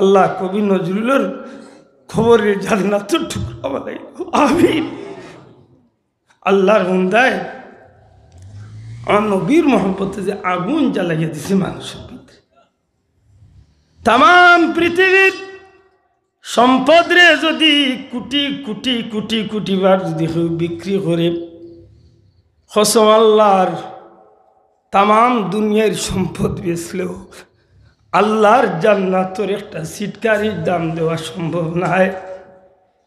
আল্লাহ কবি নজরুলের খবরের জান্নাতের টুকরা বলে আল্লাহর হুন্দায় আমার নবীর মহব্বতে যে আগুন জ্বালাইয়া দিছে মানুষের ভিতরে তাম পৃথিবীর সম্পদরে যদি কোটি কোটি কোটি কোটি বার যদি বিক্রি করে হসম আল্লাহর তাম দুনিয়ার সম্পদ বেসলেও আল্লাহর জান্নাতর একটা সিটকারির দাম দেওয়া সম্ভব নয়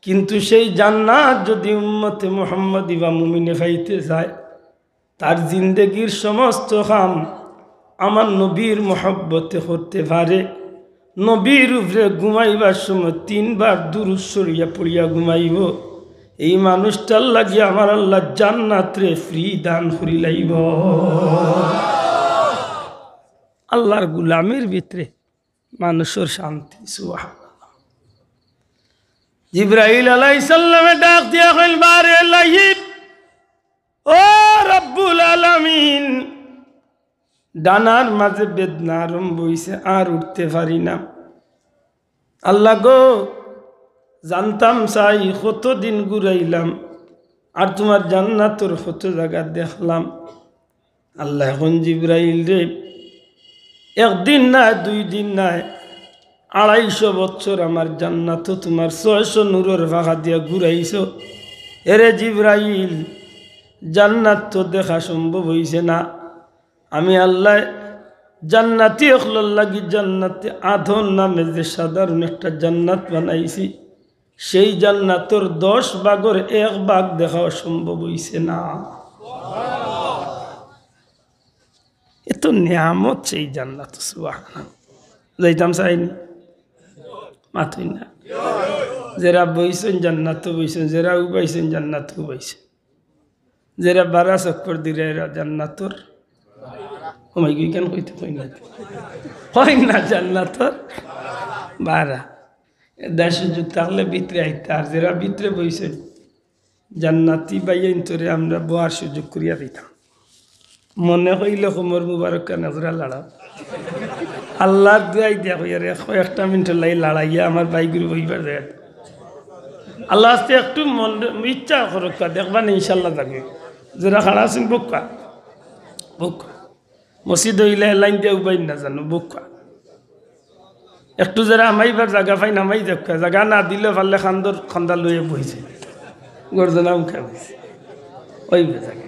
কিন্তু সেই জান্নাত যদি উম্মতে মোহাম্মদ ইবা মুমিনে ভাইতে যায় তার জিন্দেগির সমস্ত কাম আমার নবীর মহব্বতে হতে পারে নবীর উপরে ঘুমাইবার সময় তিনবার দুরুসরিয়া পড়িয়া ঘুমাইব এই মানুষটার লাগিয়ে আমার আল্লাহ রে ফ্রি দান করিলাইব আল্লাহর গুলামের ভিতরে মানুষের শান্তি সুবাহ জিব্রাহিল আলাইসাল্লামে ডাক দিয়া হইল বারে লাইব ও রব্বুল আলামিন ডানার মাঝে বেদনা আরম্ভ হইছে আর উঠতে পারি না আল্লাহ গো জানতাম চাই কত দিন ঘুরাইলাম আর তোমার জান্নাতর কত জায়গা দেখলাম আল্লাহ এখন জিব্রাইল রে একদিন না দুই দিন নাই আড়াইশো বছর আমার জান্নাত তোমার ছয়শো নূরের ভাষা দিয়া ঘুরাইছ এরে জিব্রাইল জান্নাত তো দেখা সম্ভব হইছে না আমি আল্লাহ জান্নাতি অখলার লাগি জান্নাতে আধন নামে যে সাধারণ একটা জান্নাত বানাইছি সেই জান্নাতর দশ বাগর এক বাঘ দেখা সম্ভব হইছে না এত নিয়ামত সেই জান্নাত সুবাহ যাইতাম চাইনি মাথুই না যেরা বইছেন জান্নাতও বইছেন যেরা উবাইছেন জান্নাতও উবাইছেন যেরা বারা চক্কর দিলে এরা জান্নাতর সময় গিয়ে কেন কইতে কই না হয় না জান্নাতর বারা এদার সুযোগ থাকলে ভিতরে আইতে আর যেরা ভিতরে বইছেন জান্নাতি বাইন তোরে আমরা বোয়ার সুযোগ করিয়া দিতাম মনে হইলে হোমর মুবারক নজরা লড়া আল্লাহ দুয়াই দেখো ইয়ার একটা মিনিটের লাই লড়াইয়া আমার বাইগুলো বইবার যায় আল্লাহ আস্তে একটু মন ইচ্ছা করুক দেখবান ইনশাল্লাহ যাবে যারা খাড়া আছেন বোকা বোকা মসজিদ হইলে লাইন দিয়ে উবাই না জানো বোকা একটু যারা আমাইবার জায়গা পাই নামাই যাক জায়গা না দিলে পারলে খান্দর খন্দা লইয়ে বইছে গর্জনাম খাইছে ওই জায়গা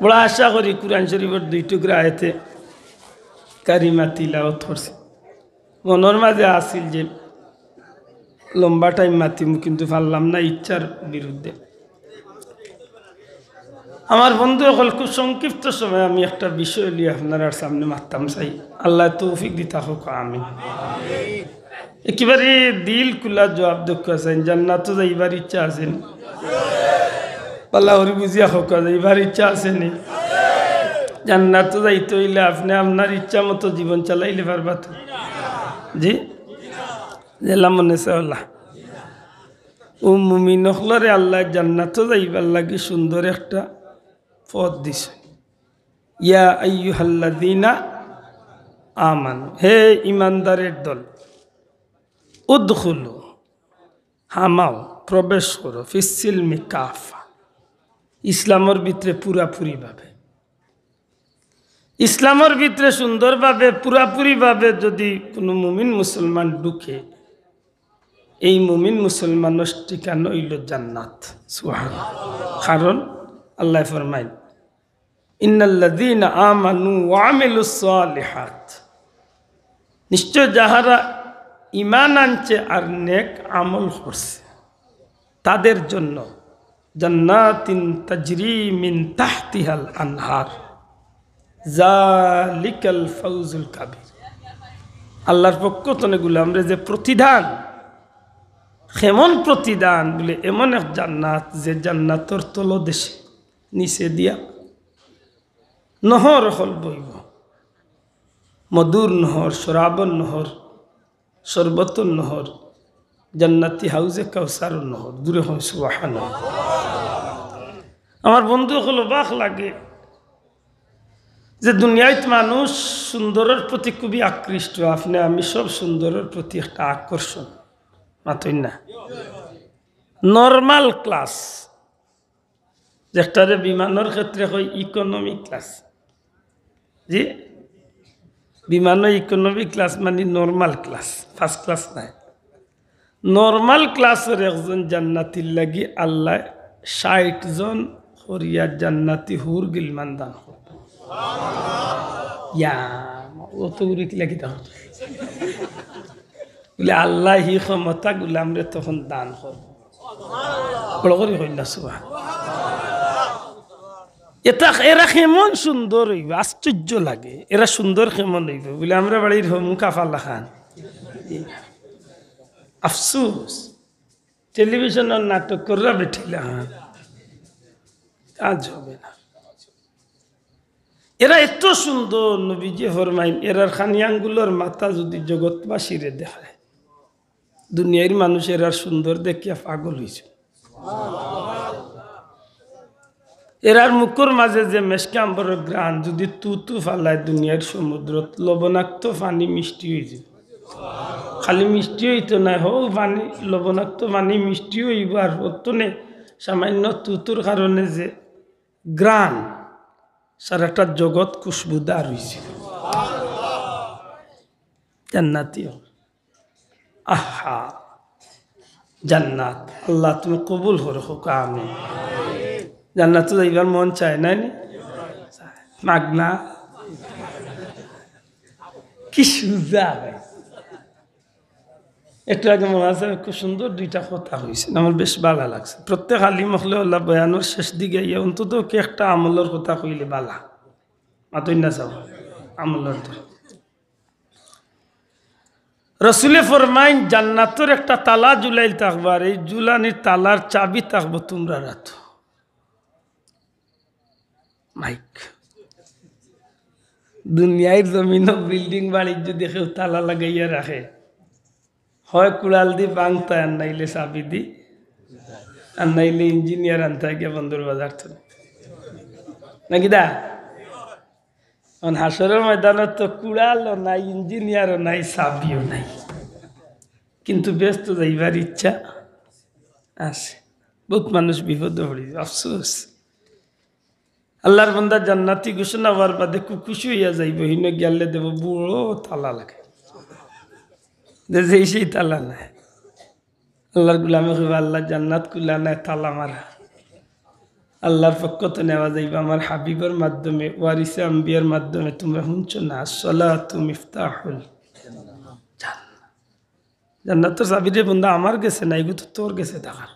বড় আশা করি কুরআন শরীফের দুই টুকরা আয়তে কারিমা তিলাওত করছে মনের মাঝে আসিল যে লম্বা টাইম মাতিম কিন্তু পারলাম না ইচ্ছার বিরুদ্ধে আমার বন্ধু এখন খুব সংক্ষিপ্ত সময় আমি একটা বিষয় নিয়ে আপনার সামনে মারতাম চাই আল্লাহ তৌফিক দিতা হোক আমি একেবারে দিল কুলা জবাব দক্ষ আছেন জান্নাত যাইবার ইচ্ছা আছেন পাল্লা হরি বুঝিয়া হোক এবার ইচ্ছা আছে নি জান্নাত যাইতে হইলে আপনি আপনার ইচ্ছা মতো জীবন চালাইলে পারবা তো জি জেলা মনে চাওলা ও মুমি নখলরে আল্লাহ জান্নাতও যাইবার লাগে সুন্দর একটা পথ দিছে ইয়া আইয়ু হাল্লা দিনা আমান হে ইমানদারের দল উদ্খুলু হামাও প্রবেশ করো ফিসিল কাফা ইসলামর ভিতরে পুরাপুরিভাবে ইসলামর ভিতরে সুন্দরভাবে পুরাপুরিভাবে যদি কোনো মুমিন মুসলমান ঢুকে এই মুমিন মুসলমান ঠিকানা নইল জান্নাত সুহান কারণ আল্লাহ ফরমাইল ইন্নাল্লাদিন আমানু ওয়ামিলুসালিহাত নিশ্চয় যাহারা ইমান আনছে আর নেক আমল করছে তাদের জন্য জান্নাতিন তাজরি মিন তাহতিহাল আনহার জালিকাল ফৌজুল কাবির আল্লাহর পক্ষ তনেগুলো আমরা যে প্রতিদান হেমন প্রতিদান বলে এমন এক জান্নাত যে জান্নাতর দেশে নিচে দিয়া নহর হল বইব মধুর নহর সরাবর নহর সর্বতর নহর জান্নাতি হাউজে কাউসার নহর দূরে হয় সুবাহান আমার বন্ধু হলো বাঘ লাগে যে দুনিয়ায় মানুষ সুন্দরের প্রতি খুবই আকৃষ্ট আপনি আমি সব সুন্দরের প্রতি একটা আকর্ষণ মাতই না নর্মাল ক্লাস একটা বিমানের ক্ষেত্রে হয় ইকোনমি ক্লাস জি বিমান ইকোনমি ক্লাস মানে নর্মাল ক্লাস ফার্স্ট ক্লাস নাই নর্মাল ক্লাসের একজন জান্নাতির লাগি আল্লাহ ষাটজন হরিয়ার জান্নাতি হুর গিলমান দান ইয়া অত উড়ে কিলা কিতা হতো বলে আল্লাহ হি ক্ষমতা গুলাম রে তখন দান কর বড় সুবাহ এটা এরা কেমন সুন্দর হইব আশ্চর্য লাগে এরা সুন্দর কেমন হইব বলে আমরা বাড়ির মুকাফাল্লা খান আফসুস টেলিভিশনের নাটক কররা বেঠিলা কাজ হবে না এরা এত সুন্দর নবীজি হরমাইন এরার খানিয়াঙ্গুলোর মাথা যদি জগৎবাসীরে দেখায় দুনিয়ার মানুষ এরার সুন্দর দেখিয়া পাগল হয়েছে এরার মুখর মাঝে যে মেশকে আম্বর যদি তু তু ফালায় দুনিয়ার সমুদ্র লবণাক্ত পানি মিষ্টি হয়েছে খালি মিষ্টি হইত না হো পানি লবণাক্ত পানি মিষ্টি হইব আর হতো না সামান্য তুতুর কারণে যে গ্রান সারাটা জগৎ খুশবুদার হয়েছে জান্নাতীয় আহা জান্নাত আল্লাহ তুমি কবুল হর হোক আমি জান্নাত তো এইবার মন চায় নাই মাগনা কি সুজা একটু আগে মহাজার খুব সুন্দর দুইটা কথা হয়েছে আমার বেশ ভালো লাগছে প্রত্যেক আলিম হলেউল্লাহ বয়ানোর শেষ দিকে ইয়ে অন্তত কে একটা আমলের কথা কইলে বালা মাতই না যাও আমলের রসুলে ফরমাইন জান্নাতর একটা তালা জুলাইল আর এই জুলানির তালার চাবি থাকবো তোমরা রাত মাইক দুনিয়ার জমিন বিল্ডিং বাড়ির যদি কেউ তালা লাগাইয়া রাখে হয় কুড়াল দি বাংতা আর নাইলে চাবি দি আর নাইলে ইঞ্জিনিয়ার আনতে গিয়ে বন্ধুর বাজার থেকে নাকি দা কারণ হাসরের ময়দানত তো কুড়ালও নাই ইঞ্জিনিয়ারও নাই চাবিও নাই কিন্তু ব্যস্ত যাইবার ইচ্ছা আছে বহুত মানুষ বিপদ পড়ি আফসোস আল্লাহর বন্দা জান্নাতি ঘোষণা হওয়ার বাদে খুব খুশি হইয়া যাইব হিনে গেলে দেব বুড়ো থালা লাগে দেশে সেই তালা নাই আল্লাহর গুলামে হইবা আল্লাহ জান্নাত কুলা নাই তালা মারা আল্লাহর পক্ষ তো নেওয়া যাইবা আমার হাবিবের মাধ্যমে ওয়ারিসে আম্বিয়ার মাধ্যমে তোমরা শুনছো না সলা তুমি ইফতাহুল জান্নাত সাবিরে বন্ধু আমার গেছে না এগুলো তো তোর গেছে দেখার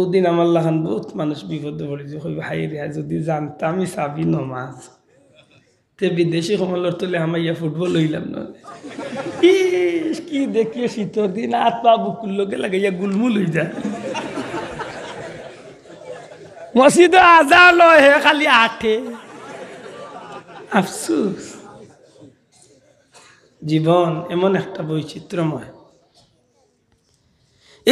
ওদিন আমার লাহান বহুত মানুষ বিপদে পড়েছে হইব হাই রে যদি জানতাম আমি সাবি নমাজ তে বিদেশি সমলর তলে ইয়া ফুটবল লইলাম না কি দেখি শীতর দিন আত পা বুকুর লোকে ইয়া গুলমুল হই যায় মসজিদে আজা লয় হে খালি আঠে আফসুস জীবন এমন একটা বৈচিত্র্যময়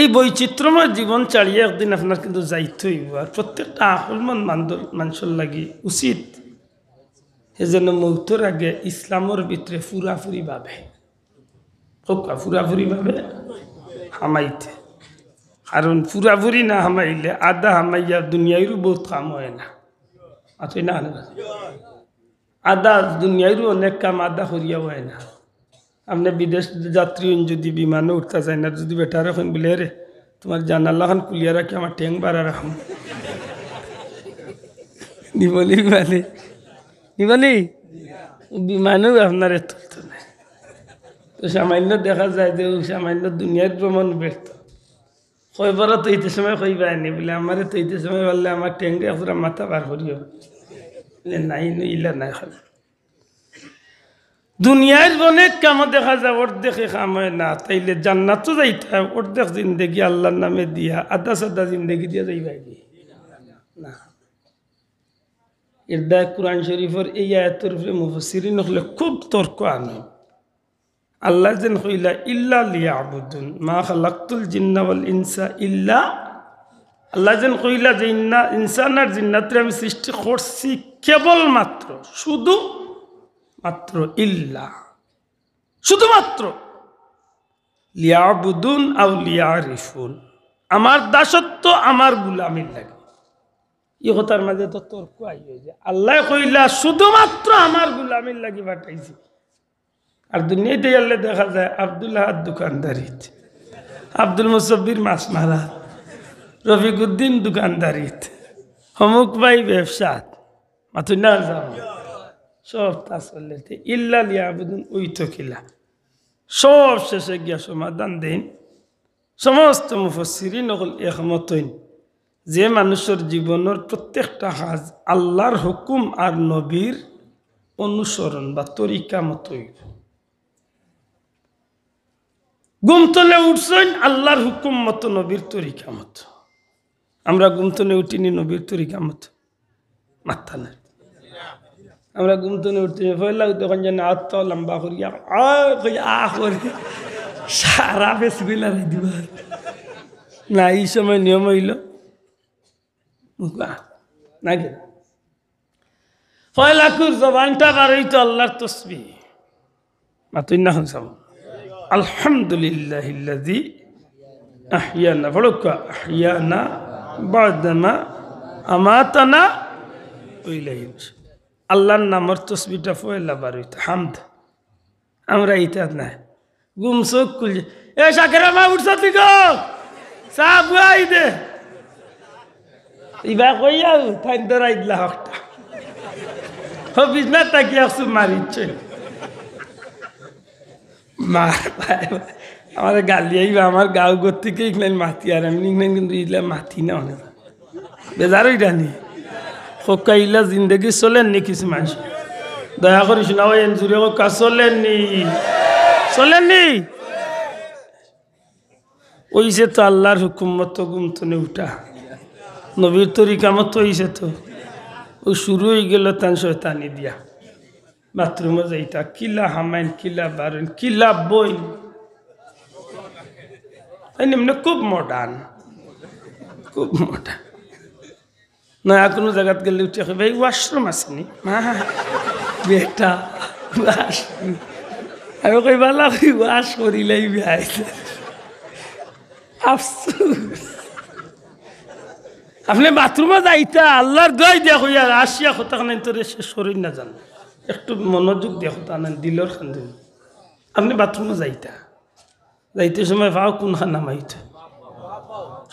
এই বৈচিত্র্যময় জীবন চালিয়ে একদিন আপনার কিন্তু যাইতে হইব আর প্রত্যেকটা আকুলমান মানুষের লাগি উচিত সেজন্য মৌতর আগে ইসলামর ভিতরে ফুরাফুরি ভাবে হোকা ফুরাফুরি ভাবে হামাইতে কারণ ফুরাফুরি না হামাইলে আদা হামাইয়া দুনিয়ারও বহুত কাম হয় না আছে আচ্ছা, না আদা দুনিয়ারও অনেক কাম আদা করিয়া হয় না আপনি বিদেশ যাত্রী যদি বিমানে উঠতে চাই না যদি বেটার এখন বলে রে তোমার জানালাখান কুলিয়া রাখি আমার ট্যাং বাড়া রাখুন নিবলি বলে নিবানি বিমানেও আপনার এত মানে। সামান্য দেখা যায় যে সামান্য দুনিয়ার ভ্রমণ ব্যস্ত কইবারও তো ইতে সময় কইবা আনি বলে আমার তৈতে সময় বললে আমার ট্যাঙ্গে পুরা মাথা বার করিও বলে নাই ইলা নাই খাল দুনিয়ার অনেক কাম দেখা যায় অর্ধেকে কাম হয় না তাইলে জান্নাত যাইতে ওর দেখ জিন্দেগি আল্লাহর নামে দিয়া আদা সাদা জিন্দেগি দিয়া যাইবাই না ইরদায় কোরআন শরীফের এই আয়তর উপরে মুফসির হলে খুব তর্ক আনে আল্লাহ যেন হইলা ইল্লা লিয়া আবুদ্দুন মা খালাক্তুল জিন্নাবল ইনসা ইল্লা আল্লাহ যেন কইলা যে ইন্না ইনসানার জিন্নাত্রে আমি সৃষ্টি করছি কেবলমাত্র শুধু মাত্র ইল্লা শুধুমাত্র আবুদুন আউ লিয়া রিফুন আমার দাসত্ব আমার গুলামের লাগে ইহতার মাঝে তো তর্ক আইয়ে যে আল্লাহ কইলা শুধুমাত্র আমার গুলামের লাগি পাঠাইছি আর দুনিয়াতে গেলে দেখা যায় আবদুল্লাহ দোকানদারি আব্দুল মুসব্বির মাছ মারা উদ্দিন দোকানদারি হমুক ভাই ব্যবসা মাথু না যাও সব তা চললে ইল্লা লিয়া আবেদন ওই তো কিলা সব শেষে গিয়া সমাধান দিন সমস্ত মুফসির নকল একমত হইন যে মানুষের জীবনের প্রত্যেকটা হাজ আল্লাহর হুকুম আর নবীর অনুসরণ বা তরিকা মতোই গুমতলে উঠছেন আল্লাহর হুকুম মতো নবীর তরিকা মত আমরা গুমতলে উঠিনি নবীর তরিকা মত মাথা না আমরা গুমতনে উঠতে ফেললাম তখন যেন আত্ম লম্বা করিয়া আ করি সারা ফেসবিলা দিবা না এই সময় নিয়ম হইল নাকি ফয়লাকুর জবানটা বারই তো আল্লাহর তসবি মাতুই না হন সাব আলহামদুলিল্লাহ ইল্লাযী আহিয়ানা ফলক আহিয়ানা বাদামা আমাতানা ওইলাই আল্লাহর নামর তসবিটা ফয়লা বারই হামদ আমরা ইতাত না গুম চোখ খুলছে এ সাকেরা মা উঠছা তুই গো সাহ দে ইবা কইয়া তাই দরাই দিলা হকটা হফিস না তাকি আসু মারিচ্ছে আমার গালি আইবা আমার গাঁও গতিকে ইংল্যান্ড মাতি আর আমি ইংল্যান্ড কিন্তু ইলা মাতি না অনেক বেজার ওইটা নি খোকা ইলা জিন্দগি চলেন নি কিছু মানুষ দয়া করিস না ওই জুড়ে চলেন নি চলেন নি ওই যে তো আল্লাহর হুকুম গুমতনে উঠা নবীর তরিকা মতো হয়েছে তো ও শুরু হয়ে গেল তান শয়তানি দিয়া বাথরুমে যাইতা কিলা হামাইন কিলা বারুন কিলা বই এমনি মানে খুব মডার্ন খুব মডার্ন না কোনো জায়গাত গেলে উঠে এই ওয়াশরুম আসেনি বেটা আমি কই বালা ওয়াশ করিলাই আফসুস আপনি বাথরুমে যাইতা আল্লাহর দোয়াই দেখো ইয়ার আসিয়া কথা কানেন তোর সে শরীর না জান একটু মনোযোগ দেখো তা নেন দিলর খান আপনি বাথরুমে যাইতা যাইতে সময় ভাও কোন খান নামাইতে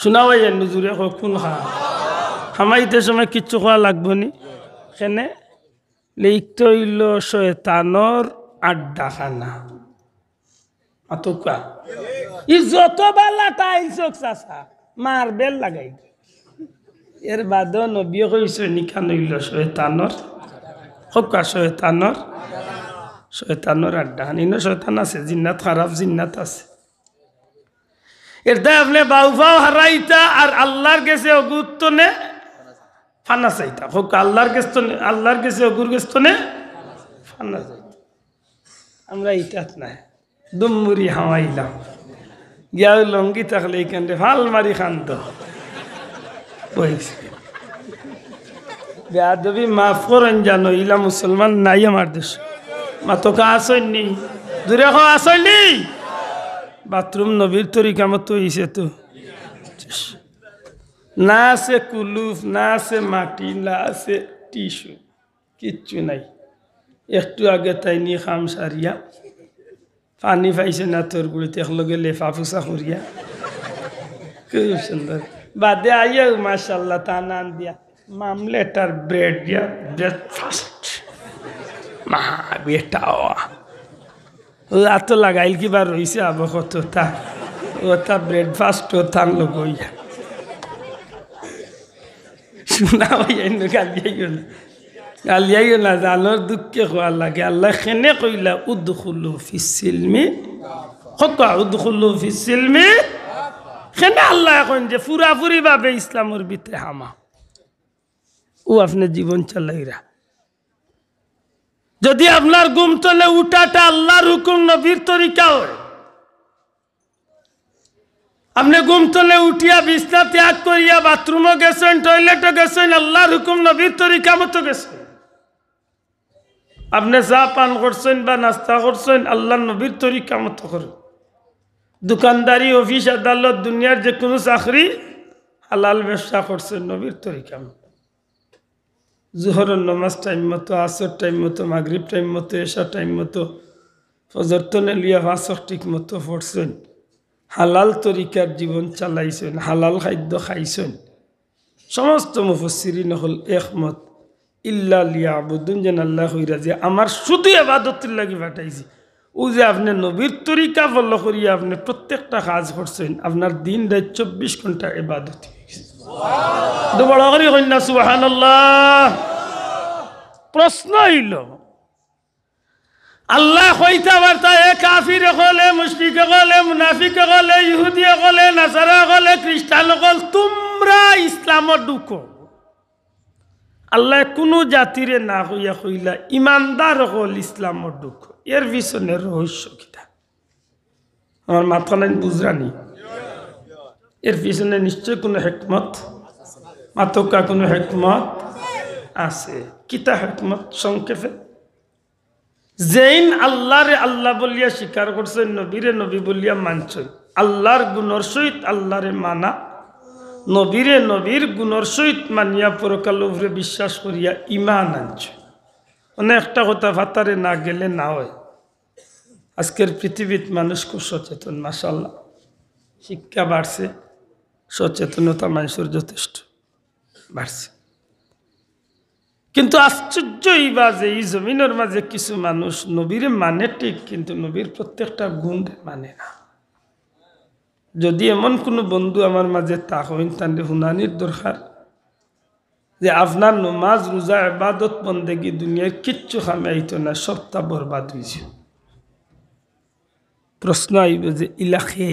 শোনাও যান নজুরে কয় কোন খা হামাইতে সময় কিচ্ছু খাওয়া লাগবো নি সেনে লিখতে হইল শয়তানর আড্ডাখানা অত কা ই যত বালা টাইলস চাষা মার্বেল লাগাই এর বাদেও নবীয়ে কৈছে নিকা নইল শয়তানর সবকা শয়তানর শয়তানর আড্ডা নিন শয়তান আছে জিন্নাত খারাপ জিন্নাত আছে এটা আপনি বাউফাও হারাইতা আর আল্লাহর গেছে অগুত্তনে ফানা চাইতা হোক আল্লাহর গেস্তনে আল্লাহর গেছে অগুর গেস্তনে ফানা চাইতা আমরা ইটাত নাই দুমুরি হাওয়াইলাম গিয়া লঙ্গি থাকলে এখানে ভাল মারি খান্ত হয়েছে বেআবি মাফ করেন জানো ইলা মুসলমান নাই আমার দেশ মাতকা আসেননি দূরে হ আসেননি বাথরুম নবীর তরিকা মতো হয়েছে তো না আছে কুলুফ না আছে মাটি না আছে টিস্যু কিচ্ছু নাই একটু আগে তাই নি খাম সারিয়া পানি পাইছে না তোর গুড়িতে একলগে লেফা ফুসা করিয়া খুব সুন্দর বাদে আইয়া মাশাল্লাহ তা নান দিয়া মামলেটার ব্রেড দিয়া ব্রেকফাস্ট মা বেটা রাত লাগাইল কিবা রইছে আবো কত তা ওটা ব্রেকফাস্ট ও থান লোক হইয়া শোনা হইয়া গালিয়াই গেল গালিয়াই গেল জানোর দুঃখে খোয়া লাগে আল্লাহ খেনে কইলা উদ্দুখুল্লু ফিসিলমি কত উদ্দুখুল্লু ফিসিলমি কেনা আল্লাহ এখন যে পুরাপুরি ভাবে ইসলামের ভিতরে হামা ও আপনার জীবন চালাইরা যদি আপনার গুম তলে উঠাটা আল্লাহর হুকুম নবীর তরিকা হয় আপনি গুম তলে উঠিয়া বিছনা ত্যাগ করিয়া বাথরুমও গেছেন টয়লেটও গেছেন আল্লাহর হুকুম নবীর তরিকা মতো গেছেন আপনি চা পান করছেন বা নাস্তা করছেন আল্লাহ নবীর তরিকা মতো করেন দোকানদারি অফিস আদালত দুনিয়ার যে কোনো চাকরি হালাল ব্যবসা করছে নবীর তরিকাম জোহর নমাজ টাইম মতো আসর টাইম মতো মাগরীব টাইম মতো এসা টাইম মতো ফজরতনে ভাষক ঠিক মতো পড়ছেন হালাল তরিকার জীবন চালাইছেন হালাল খাদ্য খাইছেন সমস্ত মুফসিরি নহল একমত ইল্লা লিয়া আবুদ্দিন জেন আল্লাহ হইরা যে আমার শুধু আবাদতির লাগি পাঠাইছি ও যে আপনি নবীর তরিকা ফলো করি আপনি প্রত্যেকটা কাজ করছেন আপনার দিন রাত চব্বিশ ঘন্টা এবাদত প্রশ্ন হইল আল্লাহ কইতা বার্তা এ কাফির হলে মুশফিক হলে মুনাফিক হলে ইহুদি হলে নাসারা হলে খ্রিস্টান হল তোমরা ইসলাম ঢুকো আল্লাহ কোনো জাতিরে না হইয়া হইলা ইমানদার হল ইসলাম ঢুকো এর পিছনে রহস্য কিতা আমার মাথা নাই বুঝরানি এর পিছনে নিশ্চয় কোনো হেকমত মাতকা কোনো হেকমত আছে কিতা হেকমত সংক্ষেপে জেইন আল্লাহরে আল্লাহ বলিয়া স্বীকার করছেন নবীরে নবী বলিয়া মানছ আল্লাহর গুণর সহিত আল্লাহরে মানা নবীরে নবীর গুণর সহিত মানিয়া পরকাল বিশ্বাস করিয়া ইমান আনছে অনেক একটা কথা ভাতারে না গেলে না হয় আজকের পৃথিবীত মানুষ খুব সচেতন মাসাল্লাহ শিক্ষা বাড়ছে সচেতনতা মানুষের যথেষ্ট বাড়ছে কিন্তু আশ্চর্য এই বাজে এই জমিনের মাঝে কিছু মানুষ নবীর মানে ঠিক কিন্তু নবীর প্রত্যেকটা গুণ মানে না যদি এমন কোনো বন্ধু আমার মাঝে তা হইন তাহলে হুনানির দরকার যে আপনার নমাজ রোজা এবাদত বন্দেগি দুনিয়ার কিচ্ছু খামে আইত না সপ্তাহ বরবাদ হয়েছে প্রশ্ন আইব যে ইলাকে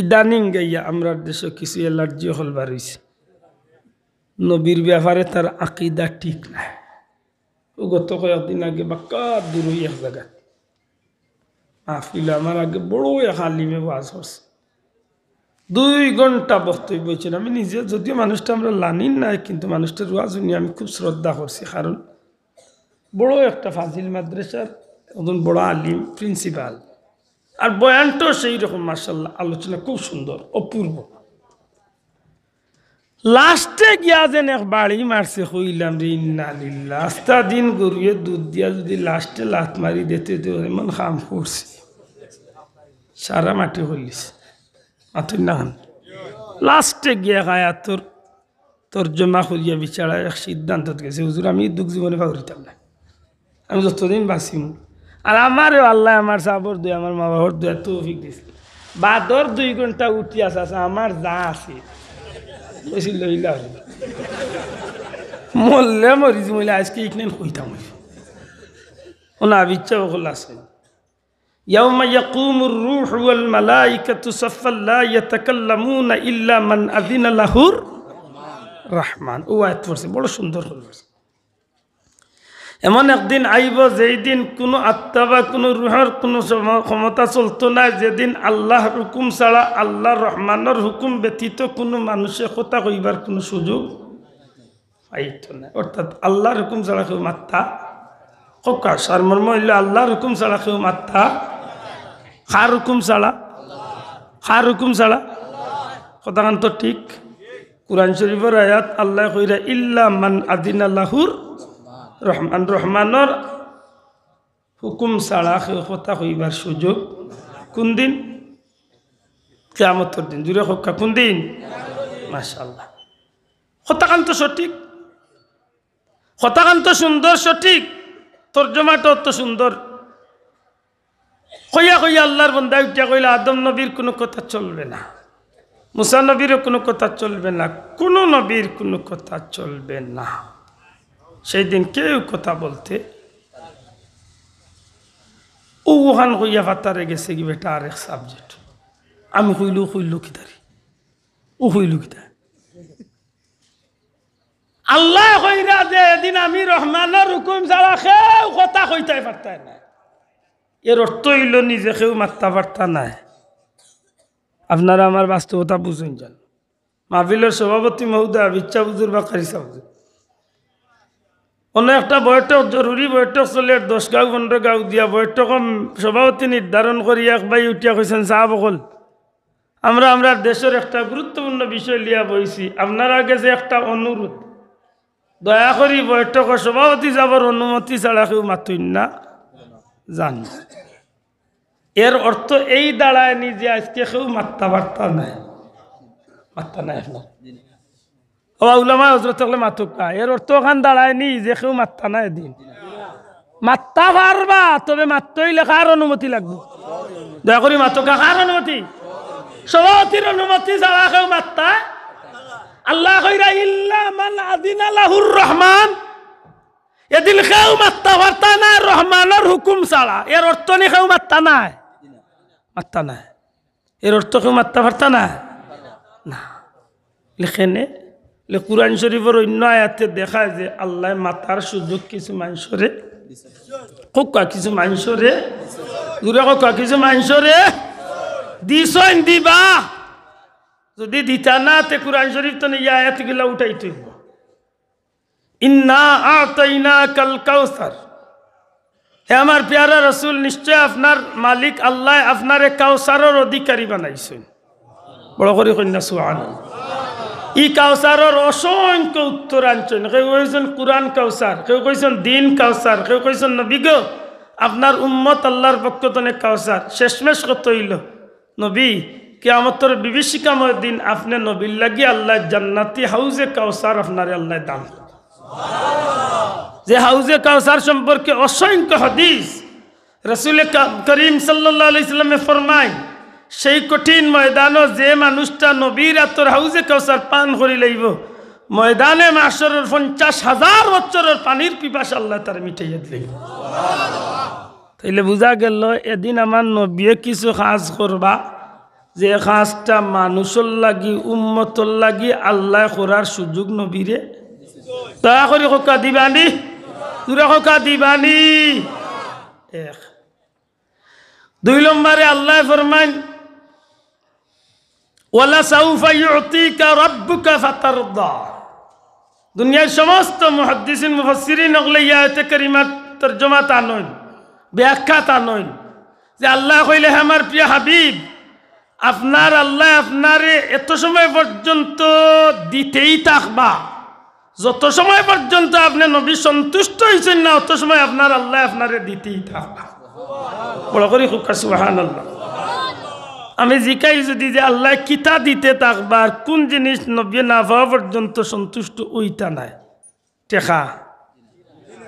ইদানিং গাইয়া আমরা দেশে কিছু এলার্জি হলবার হয়েছে নবীর ব্যাপারে তার আকিদা ঠিক নাই ও গত কয়েকদিন আগে বাক্কা দূর এক জায়গা মাহফিল আমার আগে বড় এক আলিমে বাস করছে দুই ঘন্টা বক্তব্য হয়েছিল আমি নিজে যদিও মানুষটা আমরা লানি নাই কিন্তু মানুষটার রুয়াজনী আমি খুব শ্রদ্ধা করছি কারণ বড় একটা ফাজিল মাদ্রাসার একজন বড় আলিম প্রিন্সিপাল আর বয়ানটাও সেই রকম মার্শাল্লাহ আলোচনা খুব সুন্দর অপূর্ব লাস্টে গিয়া যেন এক বাড়ি মারছে হইলাম রে ইন্নালিল্লা আস্তা দিন গরুয়ে দুধ দিয়া যদি লাস্টে লাত মারি দিতে এমন খাম করছে সারা মাটি হইলিছে আতুর না লাস্টে গিয়ে খায় তোর তোর জমা করিয়া বিচারা এক সিদ্ধান্তত গেছে হুজুর আমি দুঃখ জীবনে পাহরিতাম না আমি যতদিন বাঁচিম আর আমারও আল্লাহ আমার সাবর দুই আমার মা বাবার দুই তৌফিক দিছে বাদর দুই ঘন্টা উঠি আসা আছে আমার যা আছে বেশি লইলা মরলে মরিজ মইলে আজকে ইকনেন কইতাম ওনা বকল আছে يوم يقوم الروح والملائكة صفا لا يتكلمون إلا من أذن له রহমান ও আয়াত পড়ছে বড় সুন্দর এমন একদিন আইব যেই কোনো আত্মা বা কোনো রুহের কোনো ক্ষমতা চলতো না যেদিন আল্লাহ হুকুম ছাড়া আল্লাহ রহমানের হুকুম ব্যতীত কোনো মানুষে কথা কইবার কোনো সুযোগ পাইত না অর্থাৎ আল্লাহর হুকুম ছাড়া কেউ মাত্তা ককাশ আর মর্ম হইল আল্লাহর হুকুম ছাড়া কেউ মাত্তা কার হুকুম চালা কার হুকুম চালা কথাখান তো ঠিক কোরআন শরীফর আয়াত আল্লাহ কইরা ইল্লা মান আদিন আল্লাহুর রহমান রহমানর হুকুম সে কথা কইবার সুযোগ কোন দিন কেয়ামতর দিন জুড়ে হোক কোন দিন মাশাল্লাহ হতাকান্ত সঠিক হতাকান্ত সুন্দর সঠিক তর্জমাটা অত সুন্দর হইয়া হইয়া আল্লাহর বন্ধা উঠিয়া কইলা আদম নবীর কোনো কথা চলবে না মুসা নবীরও কোনো কথা চলবে না কোনো নবীর কোনো কথা চলবে না সেই দিন কেউ কথা বলতে ও ওহান হইয়া ফাতারে গেছে কি বেটা আরেক সাবজেক্ট আমি হইলু হইলু কিতারি ও হইলু কিতারি আল্লাহ হইরা যে এদিন আমি রহমানের হুকুম ছাড়া কেউ কথা হইতে পারতাই না এর অর্থ হইল নিজেকেও মাত্রা বার্তা নাই আপনারা আমার বাস্তবতা বুঝুন যান মাহফিলের সভাপতি মহোদা বিচ্ছা বুঝুর বা কারিসা বুজুর অন্য একটা বৈঠক জরুরি বৈঠক চলে দশ গাঁও পনেরো গাঁও দিয়া বৈঠক সভাপতি নির্ধারণ করি বাই উঠিয়া কইছেন চাহ বকল আমরা আমরা দেশের একটা গুরুত্বপূর্ণ বিষয় লিয়া বইছি আপনার আগে যে একটা অনুরোধ দয়া করি বৈঠক সভাপতি যাবার অনুমতি ছাড়া কেউ মাতুন না জান এর অর্থ এই দাঁড়ায় নিজে আজকে কেউ মাত্তা বার্তা নাই মাত্তা নাই আপনার ও উলামা হজরত হলে মাতুক না এর অর্থ ওখান দাঁড়ায় নি যে কেউ মাত্তা নাই এদিন মাত্তা পারবা তবে মাত্রই লেখার অনুমতি লাগবে দয়া করি মাতুকা কার অনুমতি সভাপতির অনুমতি ছাড়া কেউ মাত্তা আল্লাহ কইরা ইল্লা মান আদিন আল্লাহুর রহমান এদিন খেউ মাত্তা ভার্তা নাই রহমানের হুকুম ছাড়া এর অর্থ নি খেউ মাত্তা নাই মাত্তা নাই এর অর্থ খেউ মাত্তা ভার্তা নাই না লেখেনে লে কুরআন শরীফের অন্য আয়াতে দেখা যে আল্লাহ মাতার সুযোগ কিছু মানুষরে কোকা কিছু মানুষরে দূরে কোকা কিছু মানুষরে দিছইন দিবা যদি দিতা না তে কুরআন শরীফ তো নিজে আয়াতগুলা উঠাইতে হইব ইন্না আতাইনা কাল কাউসার হে আমার পেয়ারা রসুল নিশ্চয় আপনার মালিক আল্লাহ আপনার কাউসারর অধিকারী বানাইছেন বড় করে কন্যা সুহান ই কাউসারর অসংখ্য উত্তরাঞ্চল কেউ কইছেন কোরআন কাউসার কেউ কইছেন দিন কাউসার কেউ কইছেন নবীগ আপনার উম্মত আল্লাহর পক্ষতনে কাউসার শেষমেশ কত হইল নবী কেয়ামতর বিভীষিকাময় দিন আপনি নবীর লাগি আল্লাহ জান্নাতি হাউজে কাউসার আপনার আল্লাহ দাম যে হাউজে কাউসার সম্পর্কে অসংখ্য হদিস রসুল করিম সাল্লামে ফরমাই সেই কঠিন ময়দান যে মানুষটা নবীর আতর হাউজে কাউসার পান করি লইব ময়দানে মাসর পঞ্চাশ হাজার বছরের পানির পিপাস আল্লাহ তার মিঠাইয়া দিল তাইলে বোঝা গেল এদিন আমার নবীয়ে কিছু সাজ করবা যে সাজটা মানুষের লাগি উম্মতর লাগি আল্লাহ করার সুযোগ নবীরে দয়া করে খোকা দিবানি দূরে খোকা দিবানি দুই নম্বরে আল্লাহ ফরমান দুনিয়ার সমস্ত মুহাদ্দিসিন মুফাসসিরিন ইয়াতে তা নয় ব্যাখ্যা তা যে আল্লাহ কইলে হ্যাঁ, আমার প্রিয় হাবিব আপনার আল্লাহ আপনারে এত সময় পর্যন্ত দিতেই থাকবা যত সময় পর্যন্ত আপনি নবী সন্তুষ্ট হয়েছেন না অত সময় আপনার আল্লাহ আপনারে দিতেই থাকা আল্লাহ আমি জিকাই যদি যে আল্লাহ কিতা দিতে থাকবার কোন জিনিস নবী না পাওয়া পর্যন্ত সন্তুষ্ট ওইটা নাই টেকা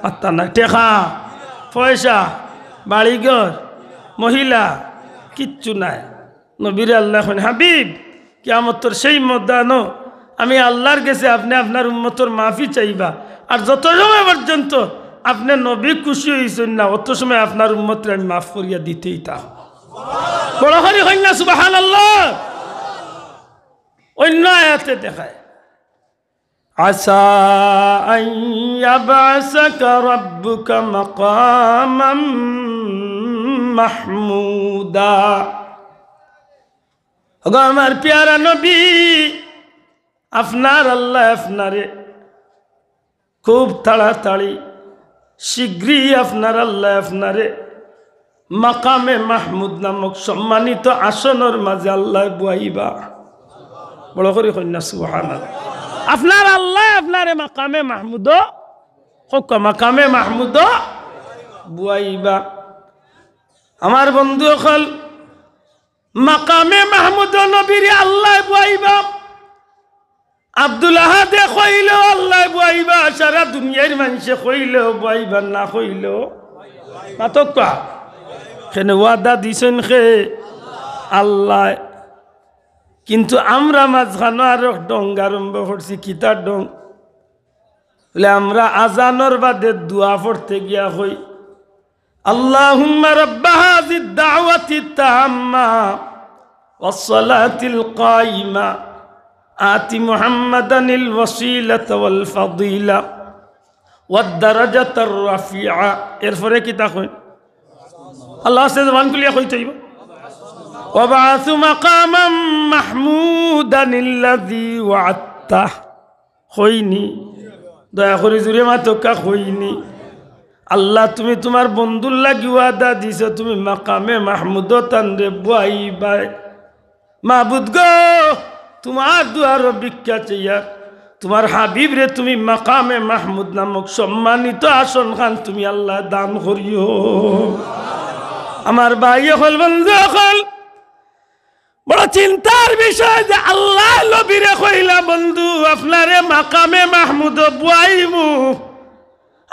আত্মা নাই টেকা পয়সা বাড়িঘর মহিলা কিচ্ছু নাই নবীর আল্লাহ হাবিব কেমতর সেই মদানো আমি আল্লাহর গেছে আপনি আপনার উন্মতর মাফি চাইবা আর যত সময় পর্যন্ত আপনি নবী খুশি হয়েছেন না অত সময় আপনার উন্মতরে আমি মাফ করিয়া দিতেই তা বড় হরি হই না সুবাহান আল্লাহ অন্য আয়াতে দেখায় عسى أن يبعثك ربك مقاما محمودا আমার পেয়ারা নবী আপনার আল্লাহ আপনারে খুব তাড়াতাড়ি শীঘ্রই আপনার আল্লাহ আপনারে মাকামে মাহমুদ নামক সম্মানিত আসনের মাঝে আল্লাহ বুয়াইবা বড় করে কন্যা সুহান আপনার আল্লাহ আপনারে মাকামে মাহমুদ হোক মাকামে মাহমুদ বুয়াইবা আমার বন্ধু হল মাকামে মাহমুদ নবীর আল্লাহ বুয়াইবা আবদুল্লাহাদে কইল আল্লাহ বইবা সারা দুনিয়ার মানুষে কইল বইবা না কইল মাতক কা সেন ওয়াদা দিছেন খে আল্লাহ কিন্তু আমরা মাঝখানো আর ডং আরম্ভ করছি কিতার ডং বলে আমরা আজানোর বাদে দোয়া পড়তে গিয়া হই اللهم رب هذه الدعوة التامة والصلاة القائمة آتي محمدا الوسيلة والفضيلة والدرجة الرفيعة এরপরে কি তাকবেন আল্লাহ সে জবানগুলিয়া কই চাইব وبعث مقاما محمودا الذي وعدته হইনি দয়া করে জুড়ে মাতকা হইনি আল্লাহ তুমি তোমার বন্ধুর লাগি ওয়াদা দিছ তুমি মাকামে মাহমুদ তান্দ্রে বুয়াই বাই মাহবুদ গো তোমার দুয়ার ভিক্ষা চাইয়া তোমার হাবিব রে তুমি মাকামে মাহমুদ নামক সম্মানিত আসন খান তুমি আল্লাহ দান করিও আমার ভাই হল বন্ধু হল বড় চিন্তার বিষয় যে আল্লাহ লবিরে কইলা বন্ধু আপনারে মাকামে মাহমুদ বুয়াইমু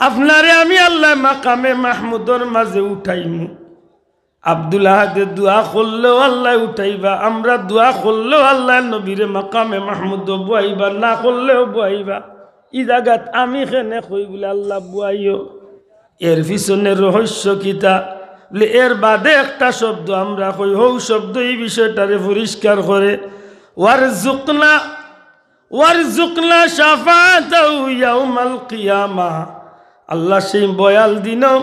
আপনারে আমি আল্লাহ মাকামে মাহমুদর মাঝে উঠাইমু আব্দুল আহাদের দোয়া করলেও আল্লাহ উঠাইবা আমরা দোয়া করলেও আল্লাহ নবীরে মাকামে মাহমুদ বুয়াইবা না করলেও বুয়াইবা ই জাগাত আমি খেনে কই বলে আল্লাহ বুয়াইও এর পিছনে রহস্য কিতা বলে এর বাদে একটা শব্দ আমরা কই হৌ শব্দ এই বিষয়টারে পরিষ্কার করে ওয়ার জুকনা ওয়ার জুকনা সাফাতাউমাল কিয়ামা আল্লাহ সেই বয়াল দিনও